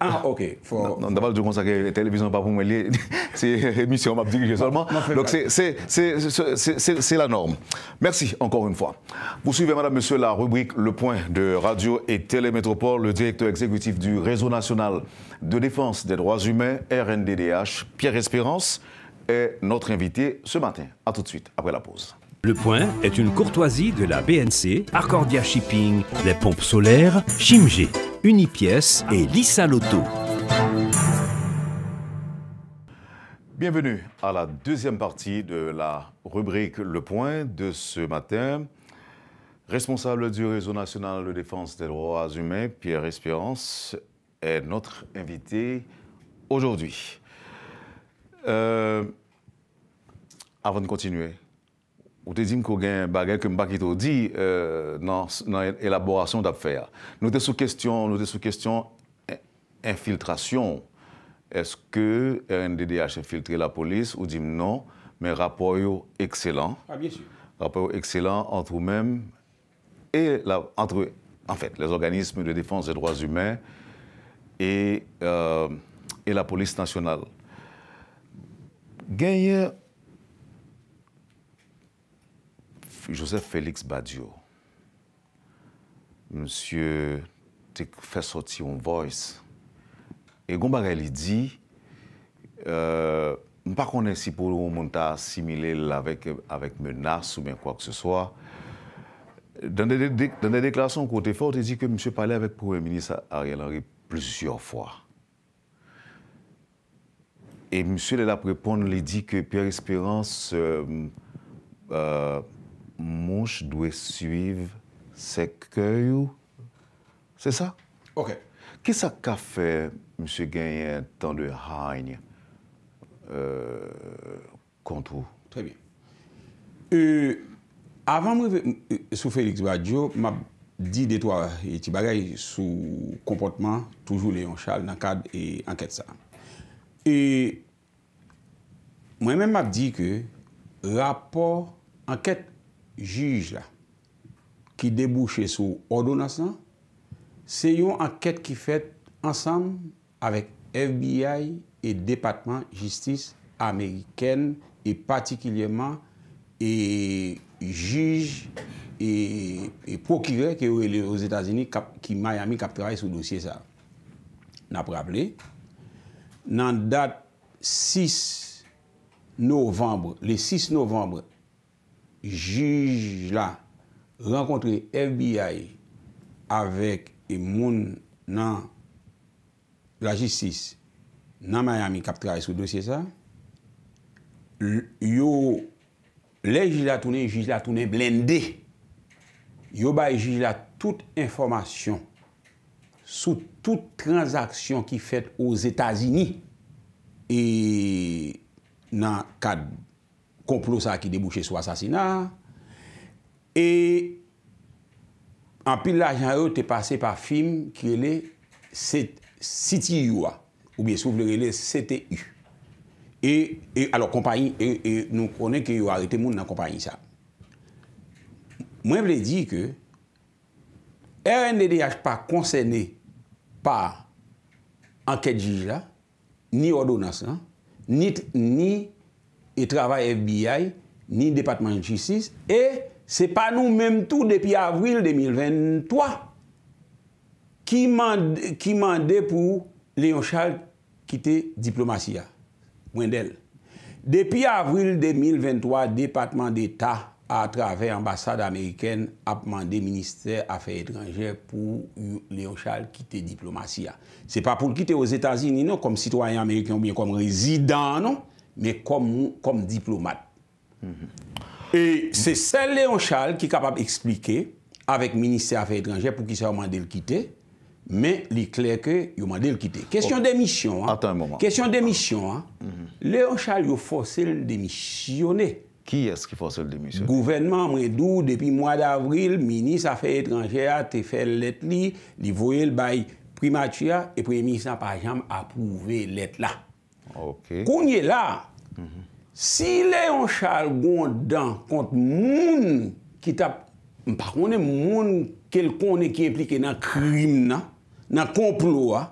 [SPEAKER 1] Ah, ok. D'abord, je vous que la télévision n'est pas pour moi. C'est émission, je dirigé seulement. Donc, c'est la norme. Merci encore une fois. Vous suivez, madame, monsieur, la rubrique Le Point de Radio et Télémétropole, le directeur exécutif du Réseau national de défense des droits humains, RNDDH, Pierre Espérance, est notre invité ce matin. À tout de suite, après la pause.
[SPEAKER 2] Le point est une courtoisie de la BNC, Accordia Shipping, les pompes solaires,
[SPEAKER 1] Chimgé, Unipièce et Lisa Lotto. Bienvenue à la deuxième partie de la rubrique Le Point de ce matin. Responsable du réseau national de défense des droits humains, Pierre Espérance, est notre invité aujourd'hui. Euh, avant de continuer, dit qu'il y c'est un choses que question dit pas ce que nan, nous elaborasyon nous Nous Nou te sou kestyon, nou te sou RNDDH eh, euh, la police ou dit non, mais rapport excellent excellent Ah, bien sûr. excellent entre entre antre mêmes la, entre, en fait, les organismes de défense des droits humains et, euh, et la police nationale. gagnent. Joseph Félix Badio, monsieur, tu fait sortir une voice. Et Gombarel, dit, euh, je ne sais pas si pour le monde assimilé avec, avec menace ou bien quoi que ce soit. Dans des, dans des déclarations côté fort, il dit que Monsieur parlait avec le Premier ministre Ariel Henry plusieurs fois. Et Monsieur l'a répond, il dit que Pierre Espérance euh, euh, mounche dwe suive sek kèyou. Se sa? Ok. Kè sa ka fè msè genye tan dwe hajn kontou? Trè bi.
[SPEAKER 2] Avant mwen vè sou Félix Badiou mwen ap di detwa eti bagay sou komportman toujou le yon chal nan kad e anket sa. E mwen mè mwen ap di ke rapor anket juj la ki debouche sou ordonansan se yon anket ki fet ansanm avek FBI e depatman jistis Ameriken e patikilyeman e juj e, e prokire ki ou e le ouz Etasini ki Miami kap trabay sou dosye sa na praple nan dat 6 novembre le 6 novembre jige la renkontre FBI avèk e moun nan la jistis nan Miami cap trai sou dosye sa, yo le jige la toune, jige la toune blende, yo baye jige la tout informasyon sou tout transaksyon ki fèt ou zétazini e nan kad komplo sa ki debouche sou asasinat, e an pil la jan yo te pase pa film ki ele Siti Yuwa, ou biye sou vle ele CTU. E, alo kompanyi, nou konen ki yo arete moun nan kompanyi sa. Mwen vle di ke RNDH pa konseyne pa anket jij la, ni odonans la, ni ni e travay FBI ni depatman jistis e se pa nou menm tou depi avril 2023 ki mande pou Leon Charles kite diplomasy ya. Mwen del. Depi avril 2023, depatman d'Etat a travay ambasade Ameriken ap mande Ministère Affaires Étrangères pou Leon Charles kite diplomasy ya. Se pa pou kite os Etats-Unis nou kom sitwayen Ameriken ou bien kom rezidant nou Me kom diplomat E se sel Leon Charles Ki kapap explike Avek minister afe etranje pou ki sa ou mande l kite Me li klerke Yo mande l kite Kesyon demisyon Leon Charles yo fose l demisyone Ki es ki fose l demisyone Gouvernement mwen dou depi mwa d avril Ministre afe etranje a te fe let li Li voye l bayi Prima tia e premisa pa jam A pouve let la Kounye la, si le yon chal goun dan kont moun ki tap, mpak moun e moun kel kon e ki implike nan krim nan, nan komplo a,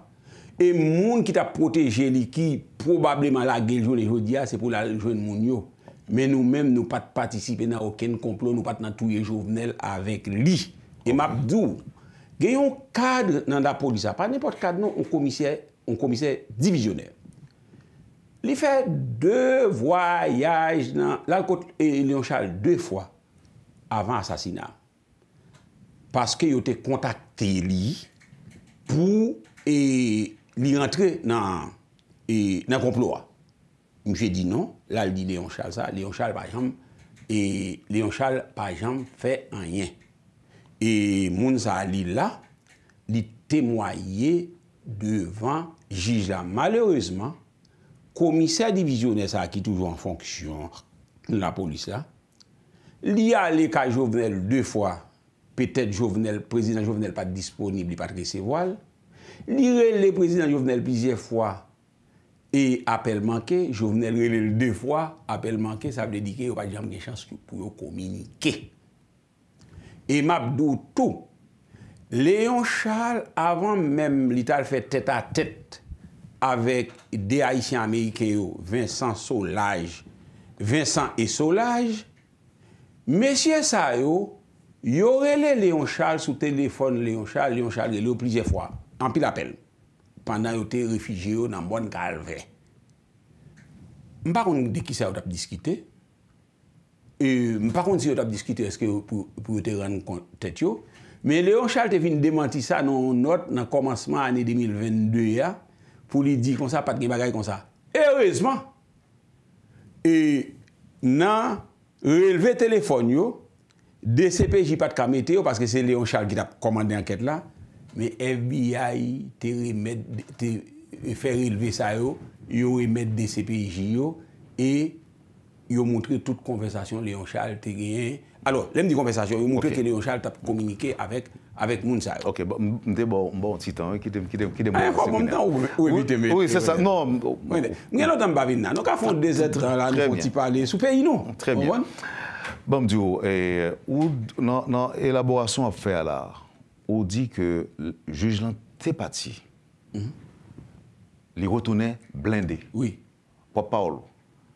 [SPEAKER 2] e moun ki tap proteje li ki, probableman la geljon e jodi a, se pou la geljon moun yo, men nou men nou pat patisipe nan oken komplo, nou pat nan touye jovenel avek li. E mapdou, geyon kad nan da polisa, pa nipot kad nou, on komisye, on komisye divizyoner. Li fè dè voyaj nan... Lè yon chal dè fwa avan asasinan. Paske yote kontakte li pou li rentre nan nan komplora. Mjè di nan, lè yon chal sa, lè yon chal pajam, e lè yon chal pajam fè anyen. E moun sa li la, li temwaye devan jijan. Malheureseman, komisèr divizyonè sa a ki toujou an fonksyon la polis la, li a le ka jovenel dè fwa, petèt jovenel, prezident jovenel pa disponibli pa krese voal, li re le prezident jovenel pizè fwa, e apel manke, jovenel re le dè fwa, apel manke, sa vle dike yo pa dijam gen chans ki pou yo kominike. E map do tou, Leon Charles avan mèm li tal fè tèt a tèt, avèk de Haitien Amerike yo, Vincent Solage, Vincent et Solage, mesye sa yo, yorele Leon Charles sou telefon Leon Charles, Leon Charles yole yo plizye fwa, anpil apel, pandan yo te refije yo nan mbon kalve. Mpa kon di ki sa yo tap diskite, e, mpa kon di ki sa yo tap diskite, eske yo pou yo te ran kon tet yo, men Leon Charles te vin demanti sa nan anot, nan komansman ane 2022 ya, pou li di konsa pat gen bagay konsa. E heurezman, e nan releve telefon yo, DCPJ pat kamete yo, paske se Leon Charles ki tap komande anket la, me FBI te remet, te fe releve sa yo, yo remet DCPJ yo, e yo montre tout konversasyon Leon Charles te gen, alo, lem di konversasyon, yo montre ke Leon Charles tap komunike avek, Avèk moun sa yon. Ok, mde mba yon titan, kide mba yon seminar. Ay, mpa mba yon titan, ou mbi teme. Oui, sè sa, non. Mwen yon dan mba vin nan, nou ka foun de zètran lan, foun ti pale sou peyi nou.
[SPEAKER 1] Trè bien. Bon, bon. Ah, bon, mdi ou, ou nan elaborasyon ap fè ala, ou di ke jujlan te pati, mhm. li wotoune blinde. Oui. Wop pa ou lou.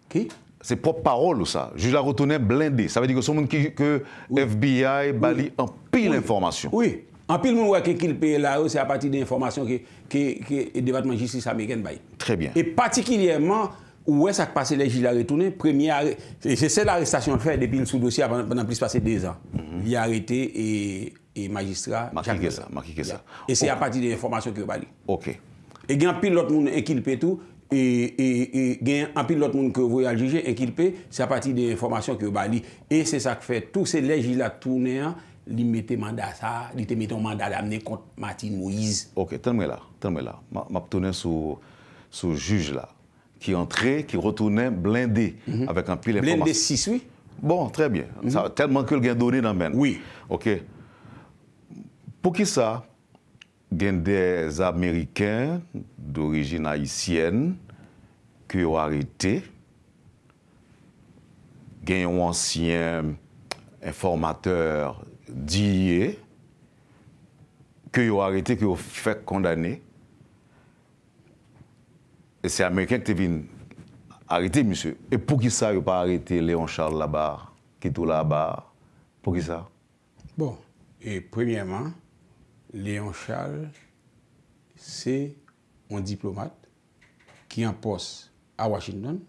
[SPEAKER 1] Ki? Se pop parol ou sa, jilare tonen blinde. Sa ve di ke son moun ki ke FBI bali an pil informasyon. Oui, an pil moun wè ke kilpe
[SPEAKER 2] la ou, se mhm. a pati de informasyon ke debat majistris Ameriken bayi. Trè bien. E patikilyèman, wè sa kpase le jilare tonen, premye, se sel arrestasyon fè depil sou dosya penan plis pase de zan. Vi a arete e magistra. Makike sa, makike sa. E se a pati de informasyon ke bali. Ok. E gen pil lot moun e kilpe tou, E, e, e gen anpil lot moun ke voyal juje, ekilpe, sa pati de informasyon ke bali. E se sak fe, tou se leji la tounen, li te meton manda sa, li te meton manda la mnen kont
[SPEAKER 1] Martin Moïse. Ok, tenme la, tenme la, map tounen sou juj la, ki entre, ki rotounen blinde, mhm. avèk anpil informasyon. Blinde 6, oui. Bon, tre bien, sa mhm. tenman ke l gen doni nan men. Oui. Ok, pou ki sa, gen de amerikèn, d'origin haïsyen... Kyo yo arete, gen yon ansyen informateur diye, kyo yo arete, kyo yo fèk kondane, e se Ameriken kte vin arete, misyo. E pou ki sa yo pa arete Leon Charles la bar, ki tou la bar, pou ki sa?
[SPEAKER 2] Bon, e premièman, Leon Charles, se yon diplomat ki yon posse. à Washington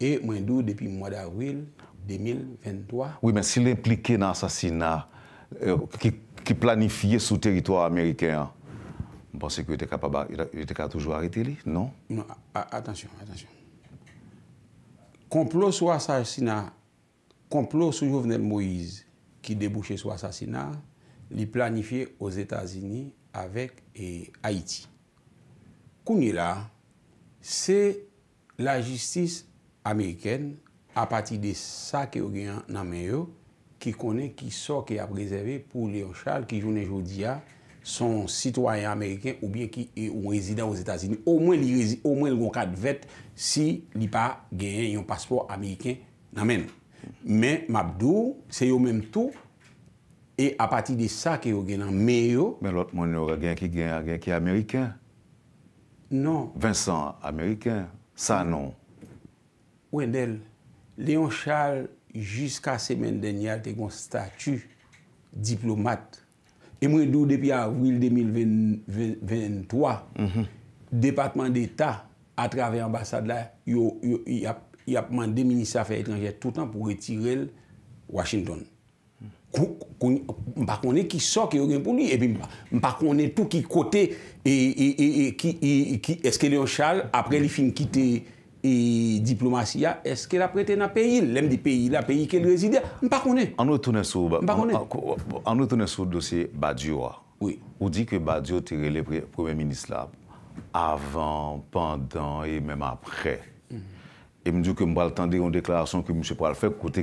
[SPEAKER 2] et moins depuis le mois d'avril 2023.
[SPEAKER 1] Oui, mais s'il est impliqué dans l'assassinat euh, qui, qui planifié sous territoire américain, vous pense qu'il était capable, il était toujours arrêter non
[SPEAKER 2] attention, attention. Complot sur assassinat, complot sur Jovenel Moïse qui débouchait sur assassinat, il planifié aux États-Unis avec et Haïti. Kouni là, c'est la jistis Ameriken a pati de sa ke ou gen nan men yo ki kone ki so ki a prezere pou Leon Charles ki jounen joudia son sitwayen Ameriken ou bien ki ou rezidan ou Etasini. Ou mwen li rezi, ou mwen li gon kat vet si li pa gen yon paspor Ameriken nan men. Men, mabdou,
[SPEAKER 1] se yo menm tou e a pati de sa ke ou gen nan men yo Men lot moun yon gen ki gen, gen ki Ameriken Non Vincent Ameriken Sa non.
[SPEAKER 2] Wendel, Leon Charles jiska semen den yal te gon statu diplomat. E mwen dou depi avril 2023, mm-hmm. Departement d'Etat atrave ambasad la y apman deminisa fè etranjè toutan pou retirel Washington. Mpa konen ki soke yor gen pou li Mpa konen tout ki kote E, e, e, e, e Eske leon Charles Apre li fin kite e, diplomatia Eske la prete na peyi Lem di peyi la peyi ke le reside Mpa konen
[SPEAKER 1] Mpa konen Mpa konen Mpa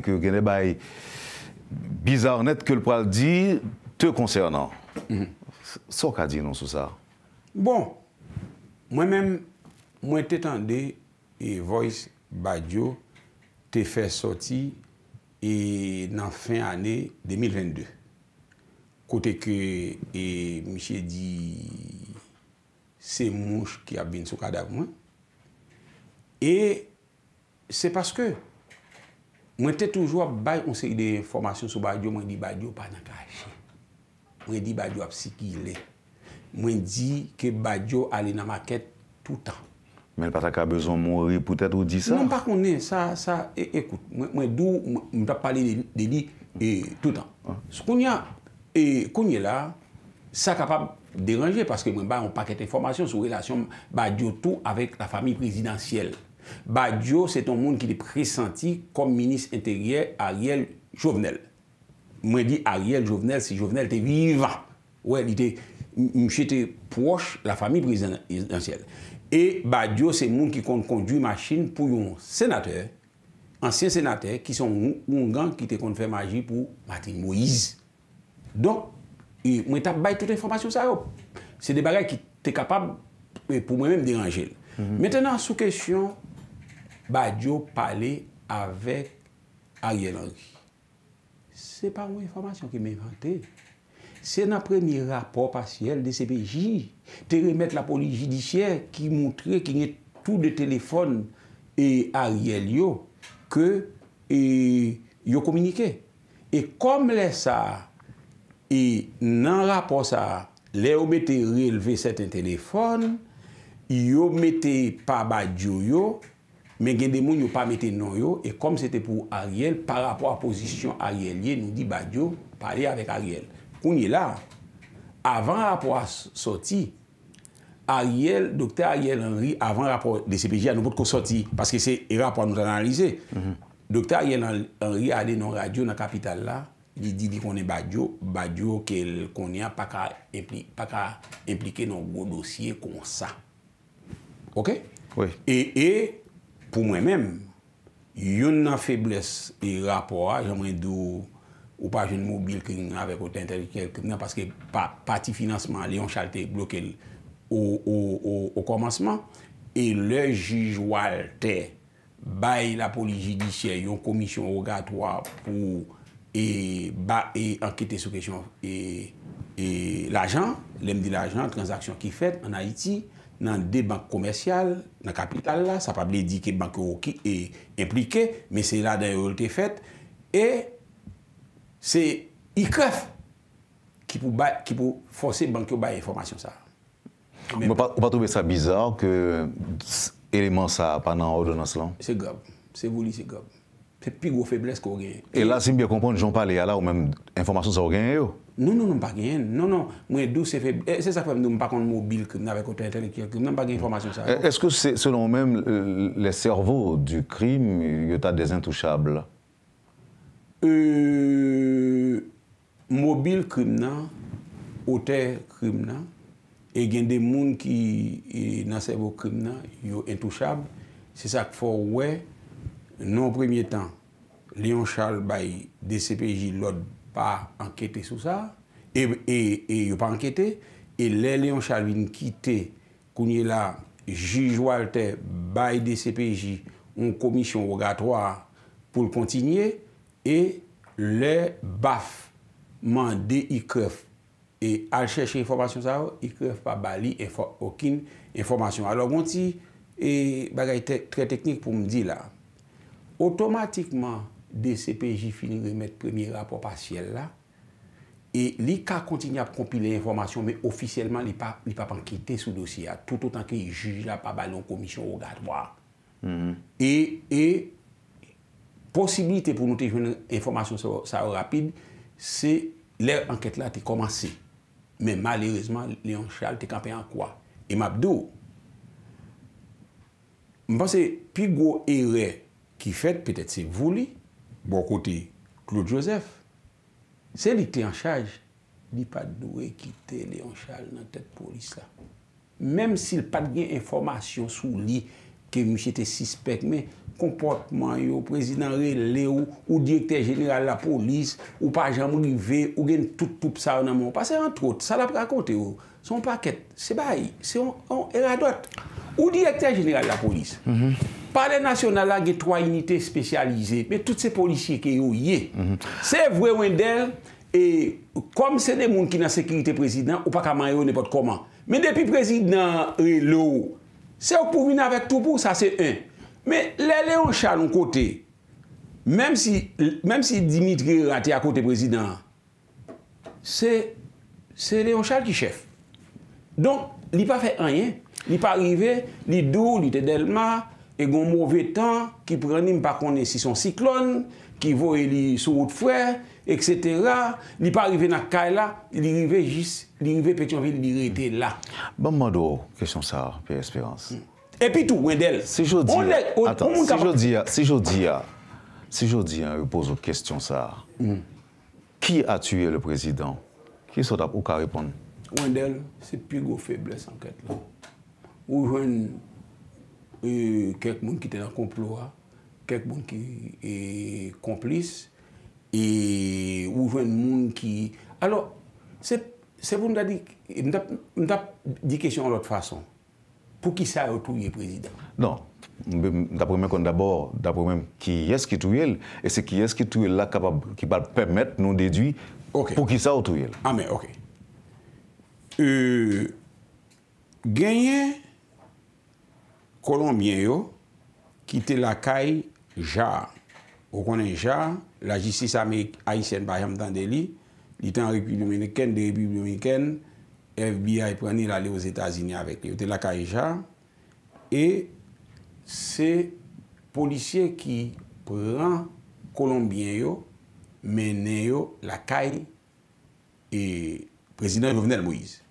[SPEAKER 1] konen Bizarnet ke l pral di te konsernan. Mhm. Sok a di nou sou sa?
[SPEAKER 2] Bon, mwen men mwen te tende e voice Badiou te fe soti e nan fin ane 2022. Kote ke e miche di se mouche ki ap vin sou kada mwen. E se paske Mwen te toujou ap bay onse y de informasyon sou Badiou, mwen di Badiou pa nan ka aje. Mwen di Badiou ap si ki y le. Mwen di ke Badiou ale nan ma ket tout an.
[SPEAKER 1] Men patak a bezon mou re pou tete ou di sa? Non, par
[SPEAKER 2] konen, sa, sa, e, ekout. Mwen dou, mwen tap pale de li tout an. Sko ny a, e ah. konye e, la, sa kapab deranje, paske mwen bay an pa ket informasyon sou relasyon Badiou tou avek la fami prezidentyel. Badiou se ton moun ki te presenti Kom minis interyer Ariel Jovenel Mwen di Ariel Jovenel Si Jovenel te viva Mwen chete proche La fami prezidentiel E Badiou se moun ki kon kondu Maschine pou yon senater Ansyen senater ki son Moun gang ki te kon fè magi pou Martin Moise Don mwen tap bay tout informasyon sa yo Se de bagay ki te kapab Pou mwen mèm diranje Mwen mm-hmm. tena sou kesyon Badiou pale avèk arièl anri. Se pa mwen informasyon ki men vante. Se nan premi rapor pasyèl de CPJ, te remèk la poli jidisyèr ki moutre ki nye tout de téléfon e arièl yo, ke yo kominike. E kom lè sa, e nan rapor sa, lè yo mette releve seten téléfon, yo mette pa badiou yo, Men gen de moun yo pa mette nan yo, e kom se te pou Ariel, pa rapor a pozisyon Ariel ye, nou di Badiou, pale avèk Ariel. Kounye la, avan rapor a soti, Ariel, dokte Ariel Henry, avan rapor de CPJ, anou pot ko soti, paske se era apwa nou nan analize. Dokte Ariel Henry, ale nan radio nan kapital la, li di di konen Badiou, Badiou ke konen, pa ka implike nan goun dosye kon sa. Ok? Oui. E, e, Pou mwen menm, yon nan febles e raporajan mwen do ou pa jen mobil kwen yon avek ote interjikel kwen nan paske pati financeman li yon chalte blokel o komansman. E le jujwal te baye la poli judisyen yon komisyon ogatwa pou e, e ankyete sou kesyon e, e l'ajan, lem di l'ajan, transaksyon ki fet anayiti. nan de bank komersyal, nan kapital la. Sa pa ble di ki bank yo ki e implike, men se la da yo lte fet. E se i kref ki pou fose bank yo baye
[SPEAKER 1] informasyon sa. Ou pa toube sa bizar ke eleman sa panan ou donas lan?
[SPEAKER 2] Se gob. Se voli se gob. Se pig ou febles ko genye.
[SPEAKER 1] E la se mbya kompon jom pale ya la ou men informasyon sa ou genye yo?
[SPEAKER 2] Non, non, non pa gen. Non, non, mwen dou eh, se feb. Se sa feb, mwen pa kon mobil krim nan, vek ote internet krim nan, pa gen informasyon sa. Eh,
[SPEAKER 1] est-ce que selon mèm, le servo du krim, yo ta de zintouchable?
[SPEAKER 2] Mobil krim nan, ote krim nan, e gen de moun ki nan servo krim nan, yo intouchable. Se sa feb, wè, non premye tan, Leon Charles bay, DCPJ, lòd, pa anketè sou sa, e yo pa anketè, e le Leon Charvin kite, kounye la, jujoualte, bay de CPJ, un komisyon rogatoa, pou l'pontinye, e le baf, mande i kref, e al chèche informasyon sa, i kref pa bali, okin informasyon. Alor moun ti, e bagay tre teknik pou mdi la, otomatikman, D.C.P.J. finir remet premier rapport partiel la. E li ka kontinye ap kompile informasyon, me ofisyelman li pa pankite sou dosyat, tout otan ki yi juj la pa balon komisyon ou gadwa.
[SPEAKER 1] Mm-hmm.
[SPEAKER 2] E posibilite pou nou te jwene informasyon sa rapide, se lè anket la te komanse. Me malérezman, le yon chal te kampen an kwa. E map do. Me panse, pi gwo erè ki fet, petet se voulit, Bon kote, Claude Joseph, se li te an chaj, li pa doure ki te le an chal nan tet polis la. Mem si li pat gen informasyon sou li ke miche te sispek, men komportman yo, prezident re le ou, ou direkter general la polis, ou pajan mou li ve, ou gen tout tout sa ou nan mou. Pase an trot, sa la pre akonte yo. Se on pa ket, se ba yi, se on era dote. Ou direkter general la polis. Parle nasyonal la ge twa unitè spesyalize, me tout se polisye ke yo ye. Se vwe wèndèl, e kom se ne moun ki nan sekritè prezident, ou pa kamay yo, ne pot koman. Me depi prezident lè ou, se ou pou vin avèk tout pou, sa se un. Me le Leon Charles ou kote, mèm si Dimitri Rantia kote prezident, se Leon Charles ki chef. Don, li pa fè anyen, li pa rive, li dou, li te delma, e gon mouve tan, ki preni mpa kone si son siklon, ki vo e li sou wot fwe, eksetera, li pa rive na ka la, li rive jis, li rive pechon vile, li rete
[SPEAKER 1] la. Banman do, kwenchon sa, pi espirans. Hmm. E pi tou, wendel, si jo di, atan, si jo di, si jo di, si jo di, si yo di, an, yo pouz ou kwenchon sa, ki a tue le prezident, ki sot ap ou ka repon?
[SPEAKER 2] Wendel, se pi go feble san kèt la. Ou wendel, E, kek moun ki tena komploa, kek moun ki e, komplis, e, ou ven moun ki... Alors, sepoun da di, mdap di kesyon an lot fason, pou ki sa otouye prezident?
[SPEAKER 1] Non, mdap premen kon dabor, mdap premen ki yes ki touye el, e se ki yes ki touye el la kapab, ki pa pemet nou dedui, pou ki sa otouye el. Ah men, ok.
[SPEAKER 2] Ganyen, Kolombien yo, ki te lakay ja. Ou konen ja, la jistis Amerik, Aysen Bayam Tandeli, li ten Republikan, de Republikan, FBI pranil ale o Zetasini avek li. Ou te lakay ja, e se polisye ki pran kolombien yo, menen yo lakay, e prezident Jovenel Moïse.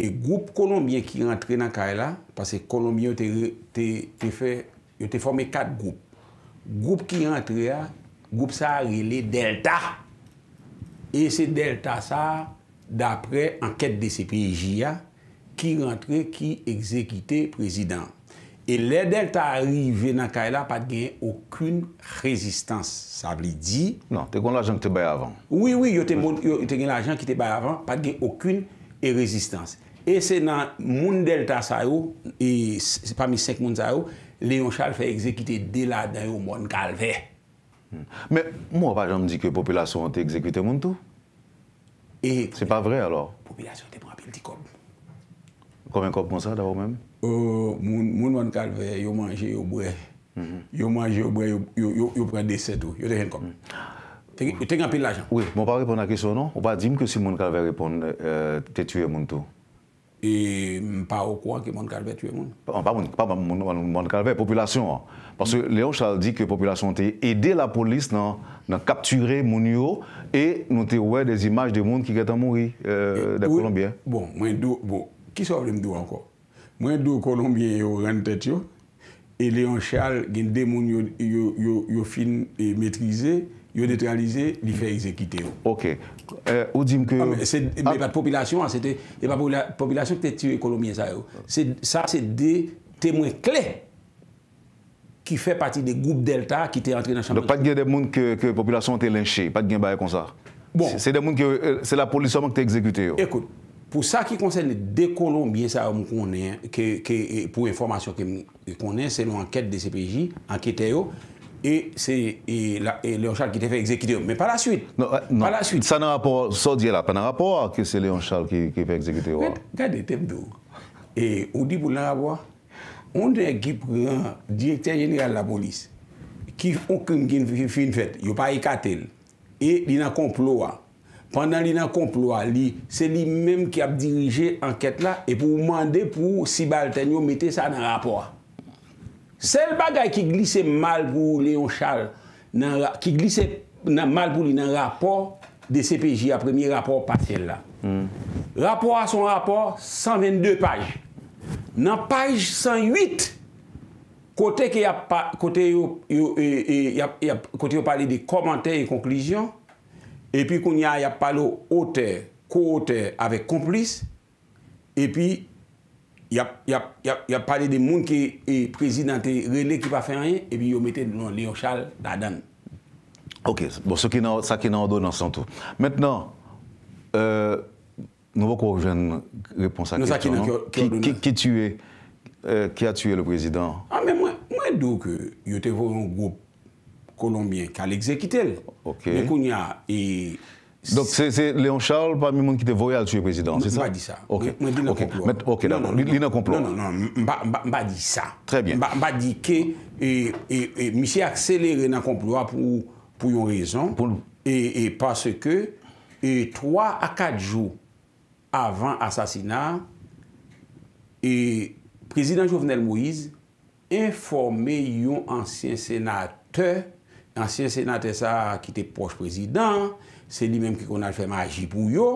[SPEAKER 2] E goup kolombien ki rentre nan kare la, pase kolombien yo te forme kat goup, goup ki rentre la, goup sa rele Delta. E se Delta sa, d'apre anket de sepeji ya, ki rentre, ki ekzekite prezident. E le Delta arive nan kare la, pat gen akoun rezistans. Sa li di...
[SPEAKER 1] Nan, te kon la jen ki
[SPEAKER 2] te bay avan. Oui, oui, yo te gen la jen ki te bay avan, pat gen akoun... E rezistans. E se nan moun delta sa euh, yo, e pami sek moun sa yo, le yon chal fè ekzekite de la dan yo moun kalve.
[SPEAKER 1] Men, moun wap ajan di ke populasyon te ekzekite moun tou? Se pa vre alor?
[SPEAKER 2] Populasyon te pwapil di kob.
[SPEAKER 1] Komen kob moun mm. sa da wou men?
[SPEAKER 2] Moun moun kalve, yo manje, yo bre. Yo manje, yo bre, yo pre de setou. Yo dejen kob.
[SPEAKER 1] Te gen apil la jan. Mwen pa repon an kesyon nou? Ou pa di m ke si Moun Kalver repon te tue moun tou? E m pa ou kwa ke Moun Kalver tue moun? M pa Moun Kalver, populasyon an. Parce Leon Charles di ke populasyon te ede la polis nan kapture moun yo e nou te wè des imaj de moun ki ketan mouri de Colombien. Bon,
[SPEAKER 2] mwen dou, bon, ki sa wè m dou anko? Mwen dou Colombien yo ren tet yo e Leon Charles gen de moun yo fin metrize Yo netralize, li fè ekzekite yo. Ok. Euh, ou di ah, mkè ah. yo... Mè pat popilasyon, mè pat popilasyon kè te tiri ekolomiye sa yo. Sa se de temwen kle ki fè pati de goup delta ki te rentre nan champanj.
[SPEAKER 1] Pat gen de moun kè popilasyon te lynche, pat gen baye kon sa. Bon. Se de moun kè, se la polisyonman kè te ekzekite yo.
[SPEAKER 2] Ekot, pou sa ki konsen de ekolomiye sa yo mkounen, pou informasyon mkounen, se nou anket de
[SPEAKER 1] CPJ, anket yo, Et c'est Léon Charles qui te fait exécuter. Mais pas la suite. Non, sa euh, non. n'a rapport, sa dièla, pa n'a rapport que c'est Léon Charles qui te fait exécuter. Fait,
[SPEAKER 2] gade teme dou. Et ou dit pou l'en rapport, on dirait qu'il prena directeur général de la police qui, au crime, qui fie une fête, y'o pas y'a katel. Et il y'a complot. Pendant il y'a complot, c'est lui-même qui a dirigé enquête là et pou mander pou Sibaltegno mette sa n'a rapport. Sel bagay ki glisse malvou Leon Charles, ki glisse malvou nan rapor de CPJ, a premier rapor patel la. Hmm. Rapor a son rapor, 122 page. Nan page 108, kote yo kote yo kote e, yo pale de komantei yon konklizyon, e pi konya yon pale o ote, ko ote avek komplis, e pi Ya pale de moun ki prezidante rele ki pa fe anye, ebi yo mette leon leon chal la dan.
[SPEAKER 1] Ok, bon, sa ki nan odon nan san tou. Mètnen, nou wak wak wajen repons a kètyon. Nou sa ki nan kètyon. Ki tuye, ki a tuye le prezidant.
[SPEAKER 2] A, men mwen do
[SPEAKER 1] ke yote voun yon goup kolombien ka l'exekitel. Ok. Mwen kounyan e... – Donc c'est Léon Charles parmi moun ki te voyal tue président, c'est ça ?– Non, m'a dit ça. – Ok, d'accord, non, non, l'inacomploi. Non. – Non,
[SPEAKER 2] non, m'a dit ça.
[SPEAKER 1] – Très bien. – M'a dit
[SPEAKER 2] que, m'y si akseleré inacomploi pou yon raison, et parce que, trois à quatre jours avant l'assassinat, président Jovenel Moïse informé yon ancien sénateur, ancien sénateur sa ki te poche président, Se li menm ki kon al fèm a jipou yo,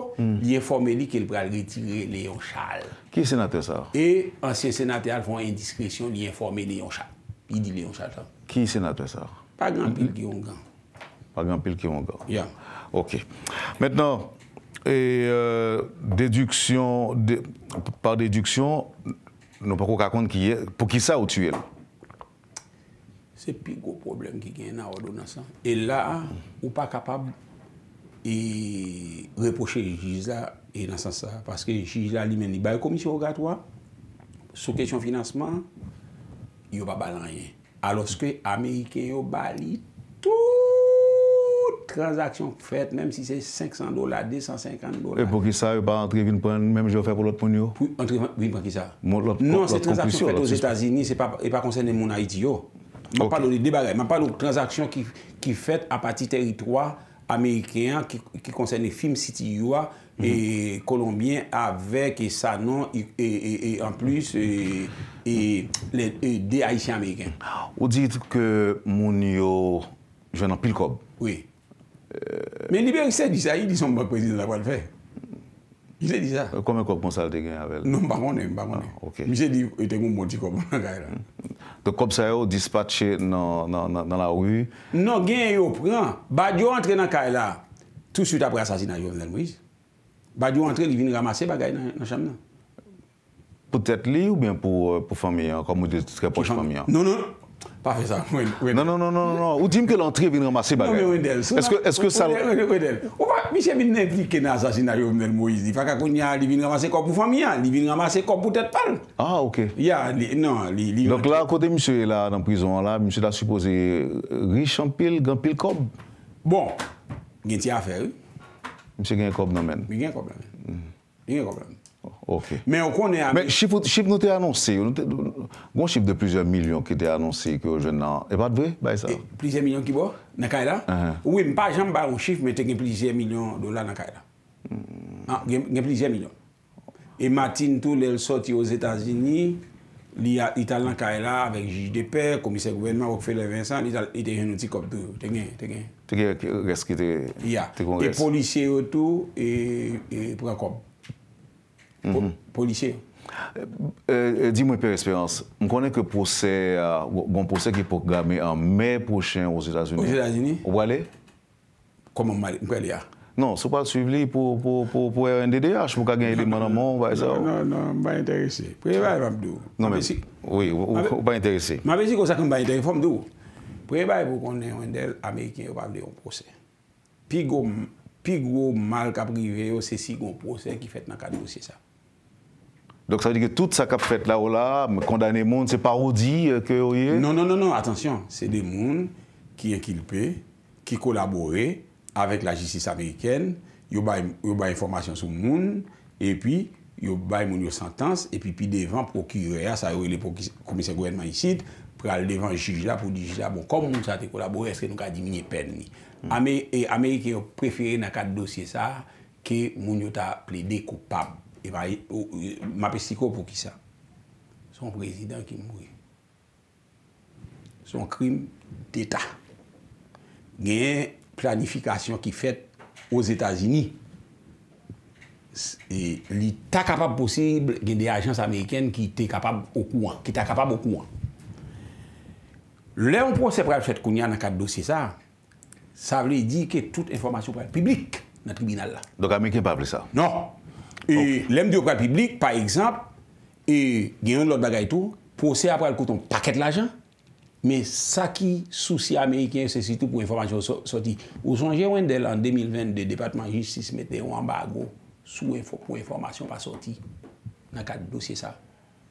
[SPEAKER 2] li enforme li ke li pral retire le yon chal.
[SPEAKER 1] Ki senate sa?
[SPEAKER 2] E ansye senate al fon indiskresyon li enforme le yon chal. Pi di le yon chal sa.
[SPEAKER 1] Ki senate sa? Pa gran pil ki yon gan. Pa gran pil ki yon gan. Ya. Ok. Metnen, e deduksyon, par deduksyon, nou pa kou kakonde pou ki sa ou tuye?
[SPEAKER 2] Se pi go problem ki gen na ordo na sa. E la, ou pa kapab... E reposhe jizla e nan san sa. Paske jizla li men li baye komisyon gato wa. Sou kesyon financeman, yo ba baye lanyen. Aloske Ameriken yo baye li tout transaksyon fet, menm si se 500 dola, 250 dola.
[SPEAKER 1] E pou ki sa, yo baye antre vinpon, menm yo fe pou lot pon yo? Pou antre vinpon ki sa. Non, se transaksyon fet ou Etasini, se pa
[SPEAKER 2] konseyne monayiti yo. Ma palo li debare, ma palo transaksyon ki fet a pati teritroi, Amerikeyan ki konsenne film city yuwa mhm. e kolombien avek e sa nan e, e, en plus de Haitien Ameriken.
[SPEAKER 1] Ou dit ke moun yo jwen an pil kob? Oui. Men libe yose di sa yi, di son mwen prezident akwa l fey? J lè di sa. Kome kòp konsal de gen avèl?
[SPEAKER 2] Non, mba kone, mba kone. Ok. Mi se di, e te kou mboti kòp konsal kè la.
[SPEAKER 1] To kòp konsal yo dispache nan la wu? Non, gen yo pran. Ba djo antre nan kè la,
[SPEAKER 2] tout soute apre asasina yo vè lè mwis. Ba djo antre di vin ramase bagay nan chanm nan.
[SPEAKER 1] Pètèt li ou bien pou fami an, kòp mwè de trè poch fami an? Non,
[SPEAKER 2] non. Pa fè sa.
[SPEAKER 1] Non, non, non, non, non. Ou di m ke l'entré vin ramase bagè? Non, men wèndel. Est-ce que sa l'on... Wèndel, wèndel,
[SPEAKER 2] wèndel. Ou pa, M. vin n'implique nan sasinari ou men el Moïse. Faka koun ya li vin ramase kop pou fami ya. Li vin ramase kop pou tèt pal.
[SPEAKER 1] Ah, ok. Ya, non, li... Donc la, kote euh, bon, M. la, nan prizon la, M. Mm. la suppose riche an pil, gan pil kop. Bon, gen ti afer. M. gen kop nan men. Gen kop nan men. Gen kop nan men. Ok. Mè chif nou te anonsi. Goun chif de plizye milyon ki te anonsi ki ou jen nan. E pat vwe?
[SPEAKER 2] Plizye milyon ki bo?
[SPEAKER 1] Nakaela? Uh-huh. Ou e mpa jen ba yon chif mwen te gen
[SPEAKER 2] plizye milyon do la nakaela. Hmm. Ah, gen plizye milyon. E matin tou lèl soti ou Zetasini, li a ita lankaela avèk J.D.P., Komise Gouvenman, Okfele Vincent, ite gen nou ti kop tou. Ten gen, ten gen.
[SPEAKER 1] Ten gen reski te kongres. E
[SPEAKER 2] polisye ou tou, e pra kop. Polisye
[SPEAKER 1] Di mwen per espérance Mwen konen ke posè Gon posè ki pogame an me prochen Ose tas uni Ose tas uni Koman mwen kwen li a Non, sou pa suiv li pou RNDD Non, non, mwen ba interese Mwen ba interese Mwen ba interese Mwen ba interese
[SPEAKER 2] Mwen ba interese Pigo mal ka prive yo Se si gon posè ki fèt nan ka dosye sa
[SPEAKER 1] Dok sa di ke tout sa kap fet la ou la, kondane moun, se parodi ke euh, ou ye? Non, non, non, non, atensyon. Se de moun ki enkilpe, ki kolabore, avek la
[SPEAKER 2] jisis Ameriken, yo bay informasyon sou moun, e pi yo bay moun yo santans, e pi pi devan prokire ya, sa yo e le prokise, koumise gwenman yisid, pre al devan jujila pou di jujila, bon, kom moun sa te kolabore, eske nou ka di mwenye pen ni. Ame, e Amerike yo preferi na kat dosye sa, ke moun yo ta ple de koupabou. M'ape stiko pou ki sa Son prezident ki mwri Son krim D'Etat Gen planifikasyon ki fet Ose Etasini Li ta kapab posib Gen de ajans Ameriken Ki te kapab okouan Ki ta kapab okouan Le ou pronsep prap chet kounia Nan kat dosye sa Sa vle di ke tout informasyon prap publik Nan
[SPEAKER 1] tribinal la
[SPEAKER 2] Non E lem di okal piblik, pa ekzamp, e gen yon lot bagay tou, pou se apal kouton paket l'ajan, men sa ki souci Amerikien se sitou pou informasyon soti. Ou sonje wendel an 2020 de Depatman Justice mette wamba a go sou pou informasyon pa soti nan kat dosye sa.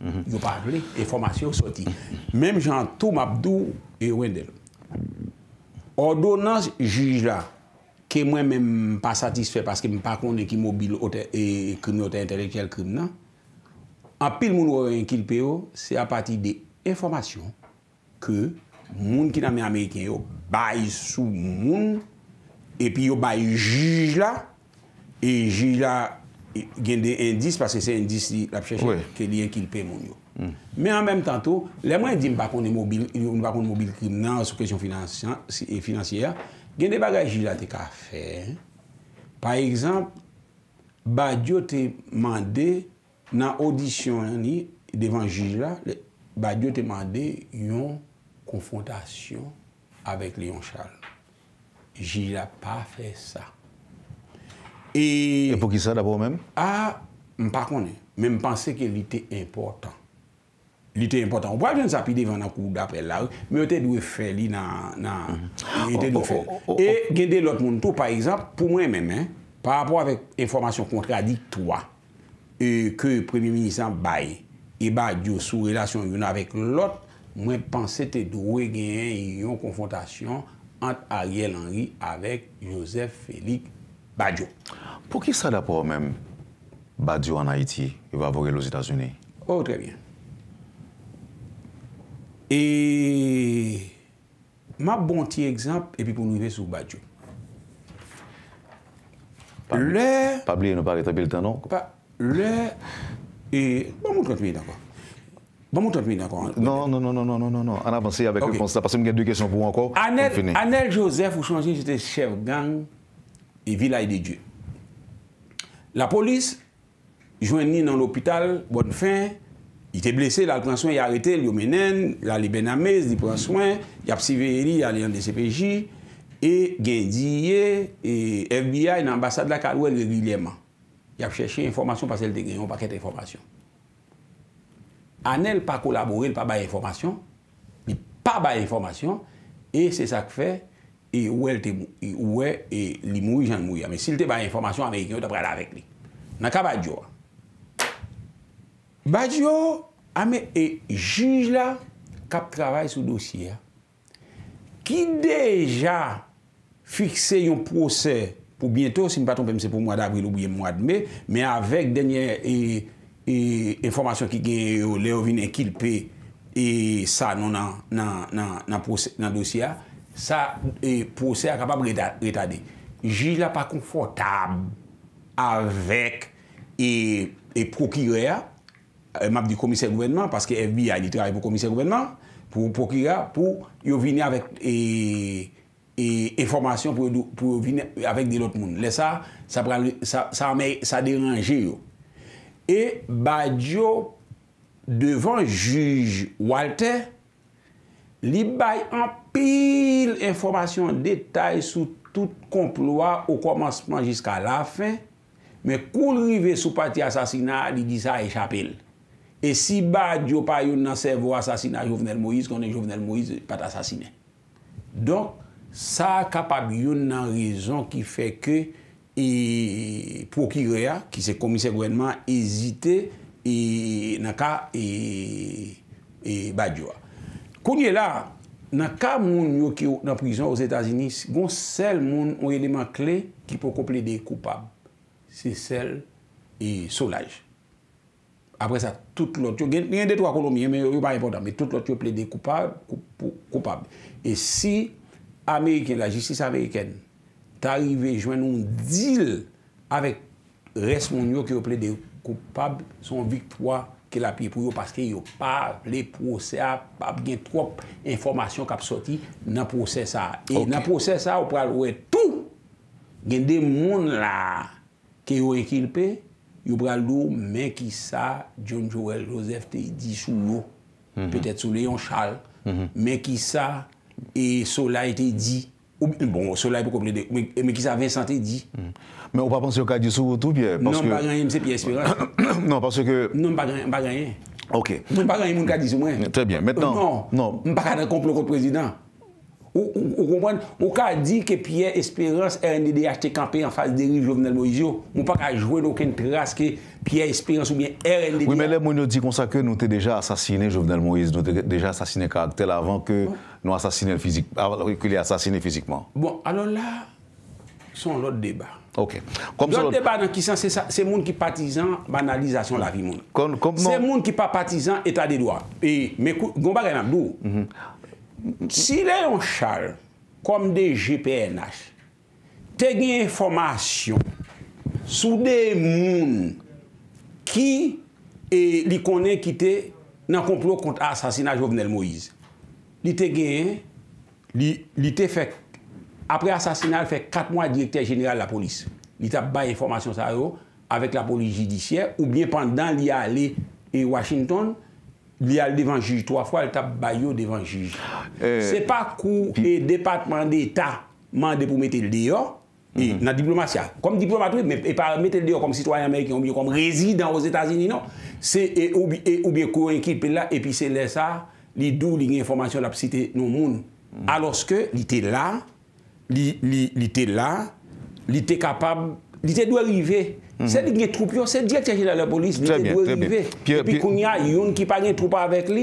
[SPEAKER 2] Mhm. Yo pa avle, informasyon soti. Menm jan tou mapdou e wendel. Ordonans jujila, ke mwen mwen pa satisfè paske mwen pa konnen ki mobil e krenye ote entelektuel krenye nan, apil moun wè yon kilpe yo, se a pati de informasyon ke moun ki nan mè Ameriken yo bay sou moun e pi yo bay juj la e juj la gen de indis paske se indis li ap chèche ke li yon kilpe moun yo. Mm. Men an mèm tanto, lè mwen di mwen pa konnen mobil ki nan sou kresyon financièr Gen de bagay Jilal te ka fè, par exemple, badyo te mande nan audisyon yon di, devan Jilal, badyo te mande yon konfotasyon avèk Leon Charles. Jilal pa fè sa. E, e pou ki sa dapou mèm? A, m pa konè, m pensè ke li te importan. Li te impotant. Wap jen sa pide ven nan kou dapel lak, me ote dwe feli nan... E gen de lot moun tou, par exemple, pou mwen men men, par rapport avek informasyon kontradiktwa, e ke premye minisan baye, e Badiou sou relasyon yon avek lot, mwen panse te dwe gen yon konfrontasyon ant Ariel Henry avek Joseph Félix
[SPEAKER 1] Badiou. Pou ki sa dapor men Badiou an Haiti evavore los Itazouni? Ou, oh, tre bien. E
[SPEAKER 2] ma bon ti ekzamp epi pou nou yve sou badyo.
[SPEAKER 1] Le... Pabli, ne pari tapil tanon. Le, e... Ba moun tante mi d'akwa. Ba moun tante mi d'akwa. Non, non, non, non, non, non, non, non. An avansi avek yon konsta. Pase mwen gen dwi kesyon pou anko. Anel,
[SPEAKER 2] Anel Joseph, ou chansi jete chev gang e vilay de dje. La polis, jwen ni nan l'opital, bon fin, Y te blese, lal pranswen, y arete, lyo menen, lal li ben amez, li pranswen, y ap sivere li, y ale yon de CPJ, e gen diye, e FBI, an ambasade la kalwe lye gilyeman. Y ap cheshe informasyon pasel te gen yon paket informasyon. An el pa kolaboril pa bay informasyon, li pa bay informasyon, e se sak fe, e ouwe, li mouye jan mouye. Me sil te bay informasyon, Amerikyo te pralavek li. Naka bay djowa. Badi yo, ame e jujla kap travay sou dosya ki deja fikse yon proses pou bieto, si mpa tompe mse pou mwa d'avril ou bie mwa d'me, me avek denye e, e, informasyon ki gen yo leo vin e kilpe e sa non nan dosya, sa e, proses akapab reta de. Jujla pa konfortab avek e prokireya Euh, map di komiser gwenman, paske FBI di tra yon komiser gwenman, pou pou ki yon vini avèk e formasyon pou vini avèk de l'ot moun. Lè sa, sa pran, sa amè, sa deranje yon. E, badyo devan juj Walter, li bay an pil informasyon detay sou tout komploa ou komanseman jiska la fè, me koul rive sou pati asasina, li di sa e chapel. E si badyo pa yon nan servo asasina Jovenel Moïse, konen Jovenel Moïse pat asasine. Donk sa kapab yon nan rezon ki feke prokireya ki se komise gwenman ezite e, na ka e, e badyo a. Konye la, na ka moun yo ki yo nan prizon ou Zetasini, gon sel moun o eleman kle ki po komple de koupab, se sel e solaj. apre sa tout lot yo gen, yon de to akolomi, yon me yo pa impotant, tout lot yo ple de koupab, et si Ameriken, la justice Ameriken, ta rive jwen nou deal avek respon yo ki yo ple de koupab, son viktwa ke la pi pou yo paske yo pa le pose a, pa gen trok informasyon kap soti nan pose sa. E nan pose sa, ou pral wè tou gen de moun la ke yo ekilpe, Yo pralou men ki sa John Joel Joseph te di sou nou. Mhm. Pe tèt sou le yon chal. Mhm. Men ki sa, e solai te di. Bon, solai pou komprede. Men ki sa Vincent te di.
[SPEAKER 1] Mhm. Men ou pa pon se yo ka di sou wotou, non, Pierre? (coughs) Non, m'pa ganyen
[SPEAKER 2] mse Pierre Esperance. Non, m'pa ganyen. Non, m'pa ganyen moun ka di sou mwen. Euh, non, m'pa ganyen moun ka di sou mwen. Non, m'pa ganyen moun ka di sou mwen. Ou kompwen, ou ka di ke piye esperans RNDD a chete kampe en fase deri Jovenel Moise yo, ou pa ka jwe loken teras ke piye esperans ou bien RNDD a... Oui,
[SPEAKER 1] mais lè moun yo di kon sa ke nou te deja asasine Jovenel Moise, nou te deja asasine karak tel avan ke nou asasine el fizik, avan ki li asasine fizikman.
[SPEAKER 2] Bon, alors là, son l'autre débat. Ok. L'autre débat, nan, ki san, se moun ki patizan banalizasyon la vi moun. Se moun ki pa patizan, etade doa. Et, mèkou, gomba genan, lò, Si lè yon chal, kom de GPNH, te gen informasyon sou de moun ki e li konen ki te nan konplo kont asasina Jovenel Moïse. Li te gen, li te fek, apre asasina, fek kat mwa direktèr jeneral la polis. Li te bay informasyon sa yo, avèk la polis jidisyè, ou bien pandan li alè e Washington, li al devan juj, towa fwa al tab bayo devan juj. Eh. Se pa kou e departman de eta mande pou mette l deyo, mm-hmm. na diplomatia, kom diplomatou, e pa mette l deyo kom sitwoyen mek, yon bi yo kom rezidant o Zetazini, non, se e ou bi kou enkip la, epi se lesa li dou li nye informasyon la psite nou moun. Mm-hmm. Alos ke li te la, li te la, li te kapab, li te dwe rivey, Sè di gne troupe yo, sè di ak chè jè la la polis, mwen te gwe rive. E pi kounya, yon ki pa gne troupe avèk li,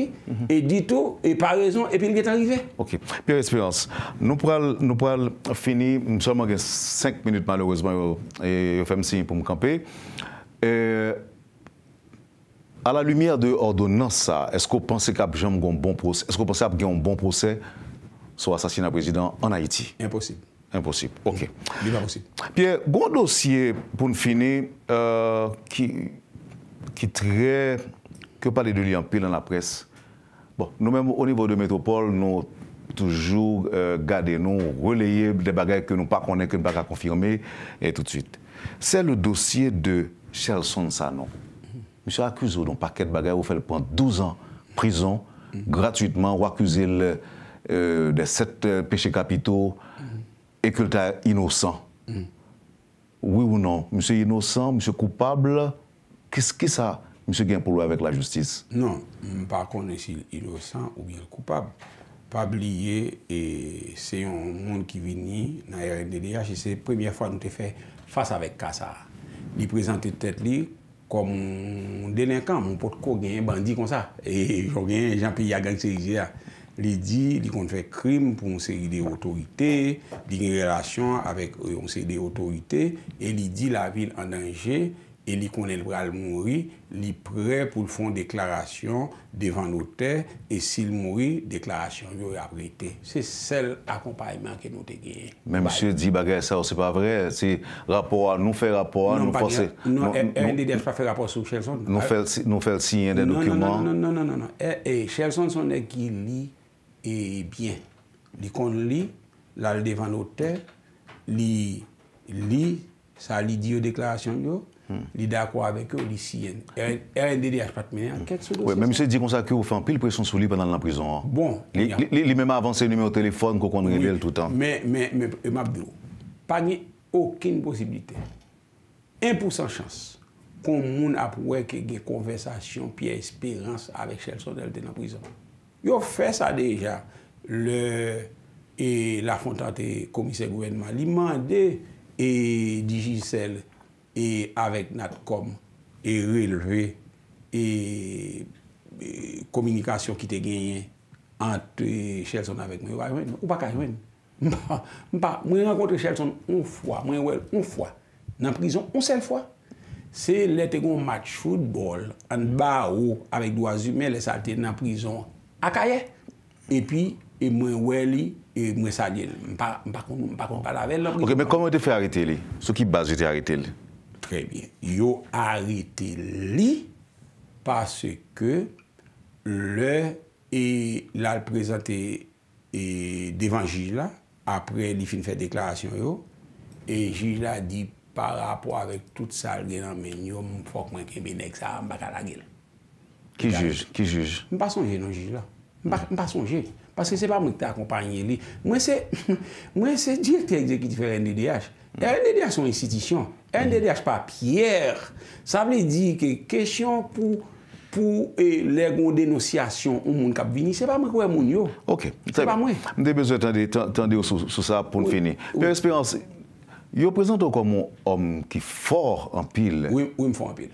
[SPEAKER 2] e di tou, e pa rezon, e pi lge t'arive.
[SPEAKER 1] Ok, pire espirance. Nou pral fini, mwen salman gen 5 minute malouezman yo fèm si pou mkampè. A la lumière de ordonnance sa, esko pense ap gen yon bon proses bon sou asasina prezident an Haiti? Imposible. – Impossible, Ok. Bien, pas Pierre, pour dossier, pour pour euh, qui qui euh, qui de lui en pile dans la presse Bon, nous-mêmes, au niveau de métropole, nous toujours euh, avons relayé des que que nous ne connaissons pas, que nous ne pas et tout de suite. C'est le dossier de Chelson Sanon. Monsieur d'un paquet de paquet vous faites prendre 12 ans prison, gratuitement, -hmm. gratuitement de 7 péchés capitaux, Ekele ta inosan. Mm. Oui ou non? Mse inosan, mse koupable, kese ki sa mse gen pou lou avèk la justis? Non, mpa kon esil inosan ou gen koupable. Pabli
[SPEAKER 2] ye, se yon moun ki vini nan RNDDH, se premier fwa nou te fè fasa avèk kasa. Li prezante tet li kom delinkan, mpote ko gen yon bandi kon sa. E jok gen, jampi ya gen kserize ya. li di li kon fè krim pou mse yi de otorite, di nye relasyon avèk mse yi de otorite, e li di la vil ananje, e li kon elbral mouri, li pre pou l'fon deklarasyon devan lotè, e sil mouri, deklarasyon yor aprete. Se sel akompaiman ke nou te gye. Men msye
[SPEAKER 1] di bagay sa ou se pa vre, se rapport, nou fè rapport, nou fò se...
[SPEAKER 2] Non, en de dek pa fè rapport sou Chezson.
[SPEAKER 1] Nou fèl siyen de dokumen. Non, non, non, non, non, non, non,
[SPEAKER 2] non. E Chezson son e ki li, Eh bien. Li konde li, la li devan noter, li, li, sa li di yo deklarasyon yo, hmm. li da kwa avek yo, li siyen. RNDD hmm. bon, a chpat menen anket sou do sez. Mwen
[SPEAKER 1] mse di konsa ki yon fan pil presyon sou li panan nan prizon. Li mwen avanse yon nime o telefon ko konde ridel toutan.
[SPEAKER 2] Me mwen mwen, e mwen mwen. Pa nye okine posibilite. E pou san chans kon moun apweke ge konversasyon pi espérans avek chel soder de nan prizon. Yo fè sa deja, e, la fontante komise gwenman, li mande e dijisel e avèk nat kom, e relve, e, e kominikasyon ki te genyen antre Shelson avèk mwen. Ou pa kaj mwen? Mwen renkontre Shelson on fwa, mwen wèl on fwa, nan prizon on sel fwa. Se lete gwen mat choud bol, an ba ou avèk doa zume, lè salte nan prizon Akaye, e pi, e mwen we li, e mwen sa li, mwen pa kon pa lavel lop. Ok,
[SPEAKER 1] men koman te fè arete li? Sou ki bas jete arete li? Tre bien, yo arete li,
[SPEAKER 2] pase ke lè, e lal prezante devan juj la, apre li fin fè deklarasyon yo, e juj la di, pa rapo avèk tout sal genan men, yo mwen fok mwen kebe nek sa, mwen baka la gel.
[SPEAKER 1] Ki juj?
[SPEAKER 2] Mwen pa son genan juj la. Mpa sonje. Paske se pa mwen te akompanye li. Mwen se, (laughs) mwen se dir te ekzekite fere NDDH. NDDH son institisyon. NDDH papyer. Sa vle di ke kèsyon pou pou e, le goun denosyasyon ou moun kap vini. Se pa mwen kouè moun yo. Ok. Se pa mwen.
[SPEAKER 1] Mde bezou etande yo sou sa pou nfini. Fèr espérance, yo prezante ou kwa moun om ki fòr anpil?
[SPEAKER 2] Ou mfòr anpil.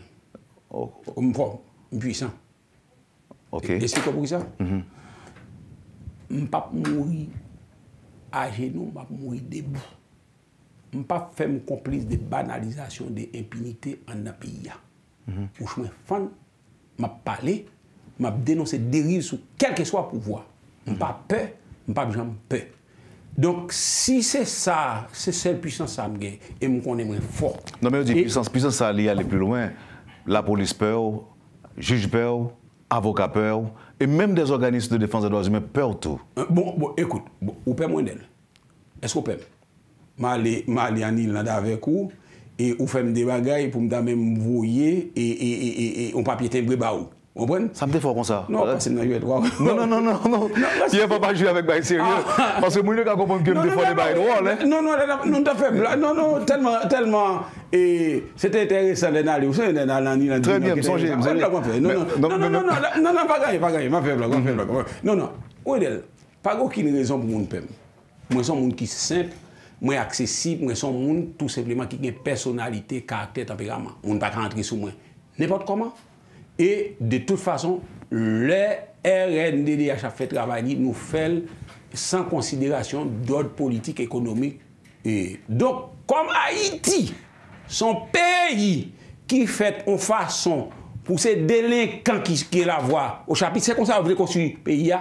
[SPEAKER 1] Ou oh. mfòr mpwisan. Ok. Desi kòp wisa? Mfòr.
[SPEAKER 2] Mpap mwoui ajenou, mpap mwoui debou. Mpap fèm komplis de banalizasyon, de impinite an api ya. Mpou mhm. chwen fang, mpap pale, mpap denonse derive sou kelke swa pouvoi. Mpap mhm. pe, mpap janm pe. Donk si se sa, se se l pwishansan mge, e mwou konen
[SPEAKER 1] mwen fok. Non men yo di pwishansan, pwishansan li alè pwilouen. La polis pe ou, jij pe ou, avoka pe ou. Et même des organismes de défense adroisement perto.
[SPEAKER 2] Euh, bon, bon, écoute, bon, ou pè mwen den? Est-ce qu'ou pè mwen? Ma li anil nan da avek ou, et ou fèm de bagay pou mda mè mvoyer, et ou papye tembe ba ou.
[SPEAKER 1] Ouwen? Sa m defo kon sa. Non, pa se m a jwe drou. Non, non, non, non. Yon pa pa jwe avèk baye serye. Paske moun lè ka kompon ke m defo de baye drou, alè. Non, non, non, non, non, non, non, non. Telman,
[SPEAKER 2] telman. E, se te enterre sa le nan le ou se enterre nan lan ni nan. Tre m yem, son jem. Non, non, non, non, non, non. Non, nan, pa kany, pa kany. Ma feb la, kon feb la, kon feb la. Non, nan. Ouè del, pa gò ki nè rezon pou moun pèm. Mwen son moun ki se simple, mwen son moun tout E de tout fason, le RNDD a chafet ravani nou fel san konsiderasyon d'od politik ekonomik. Donk, kom Haiti, son peyi ki fet ou fason pou se delinkan ki la vwa. Ou chapi, se kon sa vwe konsti peyi ya,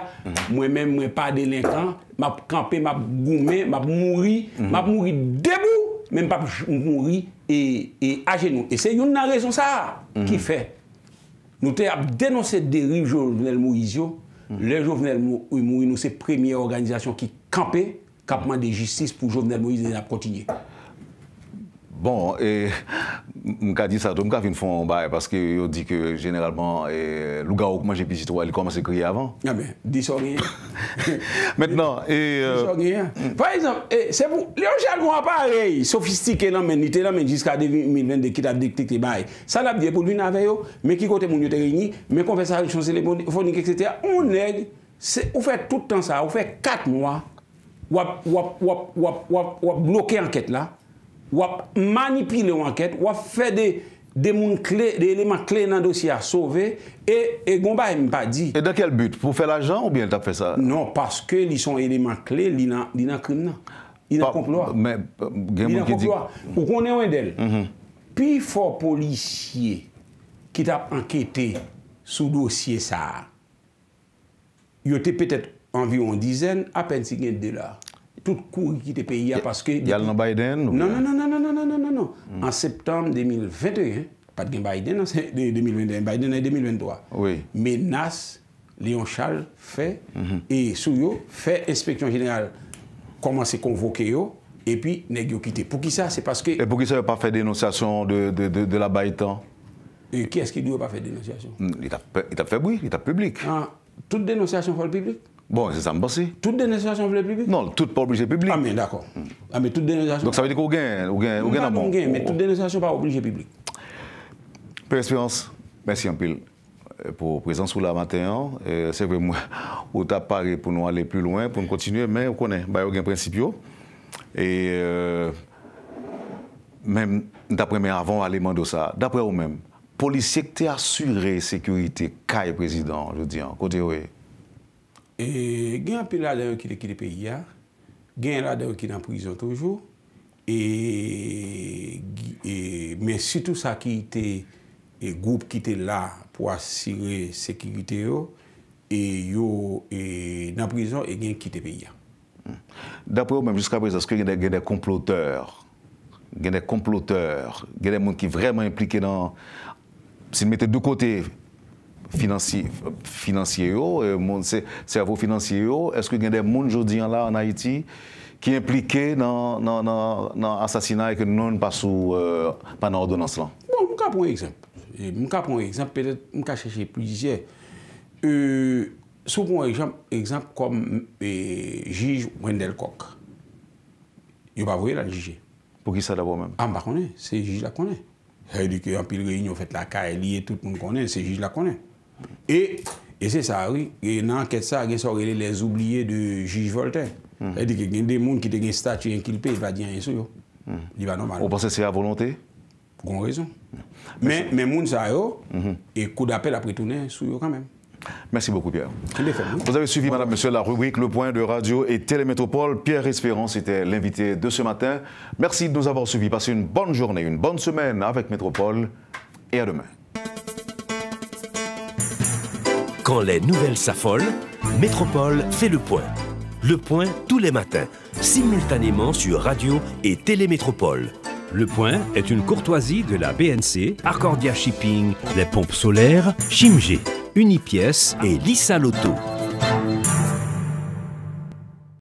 [SPEAKER 2] mwen men mwen pa delinkan, map kampe, map goumen, map mouri, mm-hmm. map mouri debou, mwen pap mouri e ajenon. E se yon nan rezon sa ki fey. Nou te ap denonser de rive Jovenel Moizio, le Jovenel Moizio nou se premiè organizasyon ki kampe, kampman de jistis pou Jovenel Moizio de la protinye.
[SPEAKER 1] Bon, e, mka di sa do, mka fin fon baye, paske yo di ke generalman, e, lou gaok manje pisi to, alè komanse kriye avan.
[SPEAKER 2] A ah, be, diso genyen. (laughs) Mètenan, e... Euh, diso genyen. Par exemple, se pou, leon chal mwa pare, sofistike lan men, nite lan men, jiska 2020, kit avdik, tik te baye. Salab diye pou luna veyo, men ki kote moun yo te reyni, men konve sa rechansi lebon, fonik, etc. O nek, ou fe toutan sa, ou fe kat mwa, wap, wap, wap, wap, wap, wap blokè anket la, Wap manipile ou anket, wap fe de moun kle, de eleman kle nan dosye a sove,
[SPEAKER 1] e gomba e, e mi pa di. E dan kel but? Pou fe l'ajan ou bien tap fe sa?
[SPEAKER 2] Non, paske li son eleman kle, li nan kon nan. I nan kon ploa. Men, gen moun ki di... I nan kon ploa. Ou kon ewen del. Mhm. Pi fò policye ki tap anketi sou dosye sa, yo te petet anvi ou an dizen, apen si gen de la... tout qui quitte le pays hein, parce que... y le Biden Non, non, non, non, non, non, non, non, non. Hmm. En septembre 2021, pas de Biden, en hein, 2021, Biden en 2023. Oui. Menace, Léon Charles fait, mhm. et Souyo fait inspection générale, commence à convoquer et puis pas quitté. Pour qui ça C'est parce que... Et pour qui ça n'a pas
[SPEAKER 1] fait dénonciation de, de, de, la Baïtan
[SPEAKER 2] et qui est-ce qui ne doit pas faire dénonciation
[SPEAKER 1] hmm, Il a, fait bruit, il a public. Ah, toute dénonciation pour le public Bon, se sa m basi. Tout denesasyon pou le publik? Non, tout pou oblije publik. A ah, men, d'akon. A ah, men, tout denesasyon. Dok sa ve di kou non, gen, ou gen nan moun. Ou oh, gen nan oh. gen, men tout
[SPEAKER 2] denesasyon pou oblije publik.
[SPEAKER 1] Peresperance, mersi an pil. Euh, po prezant sou la maten an, euh, se ve mwen, ou (laughs) ta pare pou nou ale plus loin, pou nou kontinue, men, ou konen, bay ou gen principio. E, men, dapre men, avon aleman do sa, dapre ou men, polisye ki te asure sekurite, kaye prezident, je di an, kote wey. E gen api la de ou ki de ki de pe
[SPEAKER 2] ya, gen la de ou ki nan prizon toujou, e, e men sitou sa ki ite, e goup ki ite la pou asire sekirite yo, e yo e, nan prizon e gen ki de pe ya.
[SPEAKER 1] Da pou yo men, jiska api, zase gen de comploteur, gen de comploteur, gen de moun ki vreman implike nan, si ne mette dou kote... Finansye yo, euh, servo finansye yo, eske gen de moun jodi an la an Haiti ki implike nan asasinay ke non pa sou euh, pa nan ordonans lan?
[SPEAKER 2] Bon, mwen ka pon ekzamp, mwen ka pon ekzamp, mwen ka chache plizye, euh, sou pon ekzamp kom jige Wendell Koch. Yo pa voye la jige. Pou ki sa la pon men? An pa konen, se jige la konen. Se yedike yon pil ge yon fèt la ka, elye tout moun konen, se jige la konen. Et, c'est ça, oui. Et dans l'enquête, ça, il y a les oubliés de juge Voltaire. Hmm. Il qu'il y a des gens qui ont des statuts inculpés, il va dire rien sur eux.
[SPEAKER 1] Il va normal. Vous pensez que c'est à volonté Pour une raison. Hmm.
[SPEAKER 2] Mais, les gens, hmm. et coup d'appel après tourner sur eux quand même.
[SPEAKER 1] Merci beaucoup, Pierre. Vous avez suivi, madame, monsieur, la rubrique Le Point de Radio et Télémétropole. Pierre Espérance était l'invité de ce matin. Merci de nous avoir suivis. Passez une bonne journée, une bonne semaine avec Métropole et à demain. Quand les nouvelles s'affolent, Métropole fait le point. Le point tous les matins, simultanément sur radio et télémétropole. Le point est une courtoisie de la BNC, Arcordia Shipping, les pompes solaires, Chimgé, Unipièce et Lisa Loto.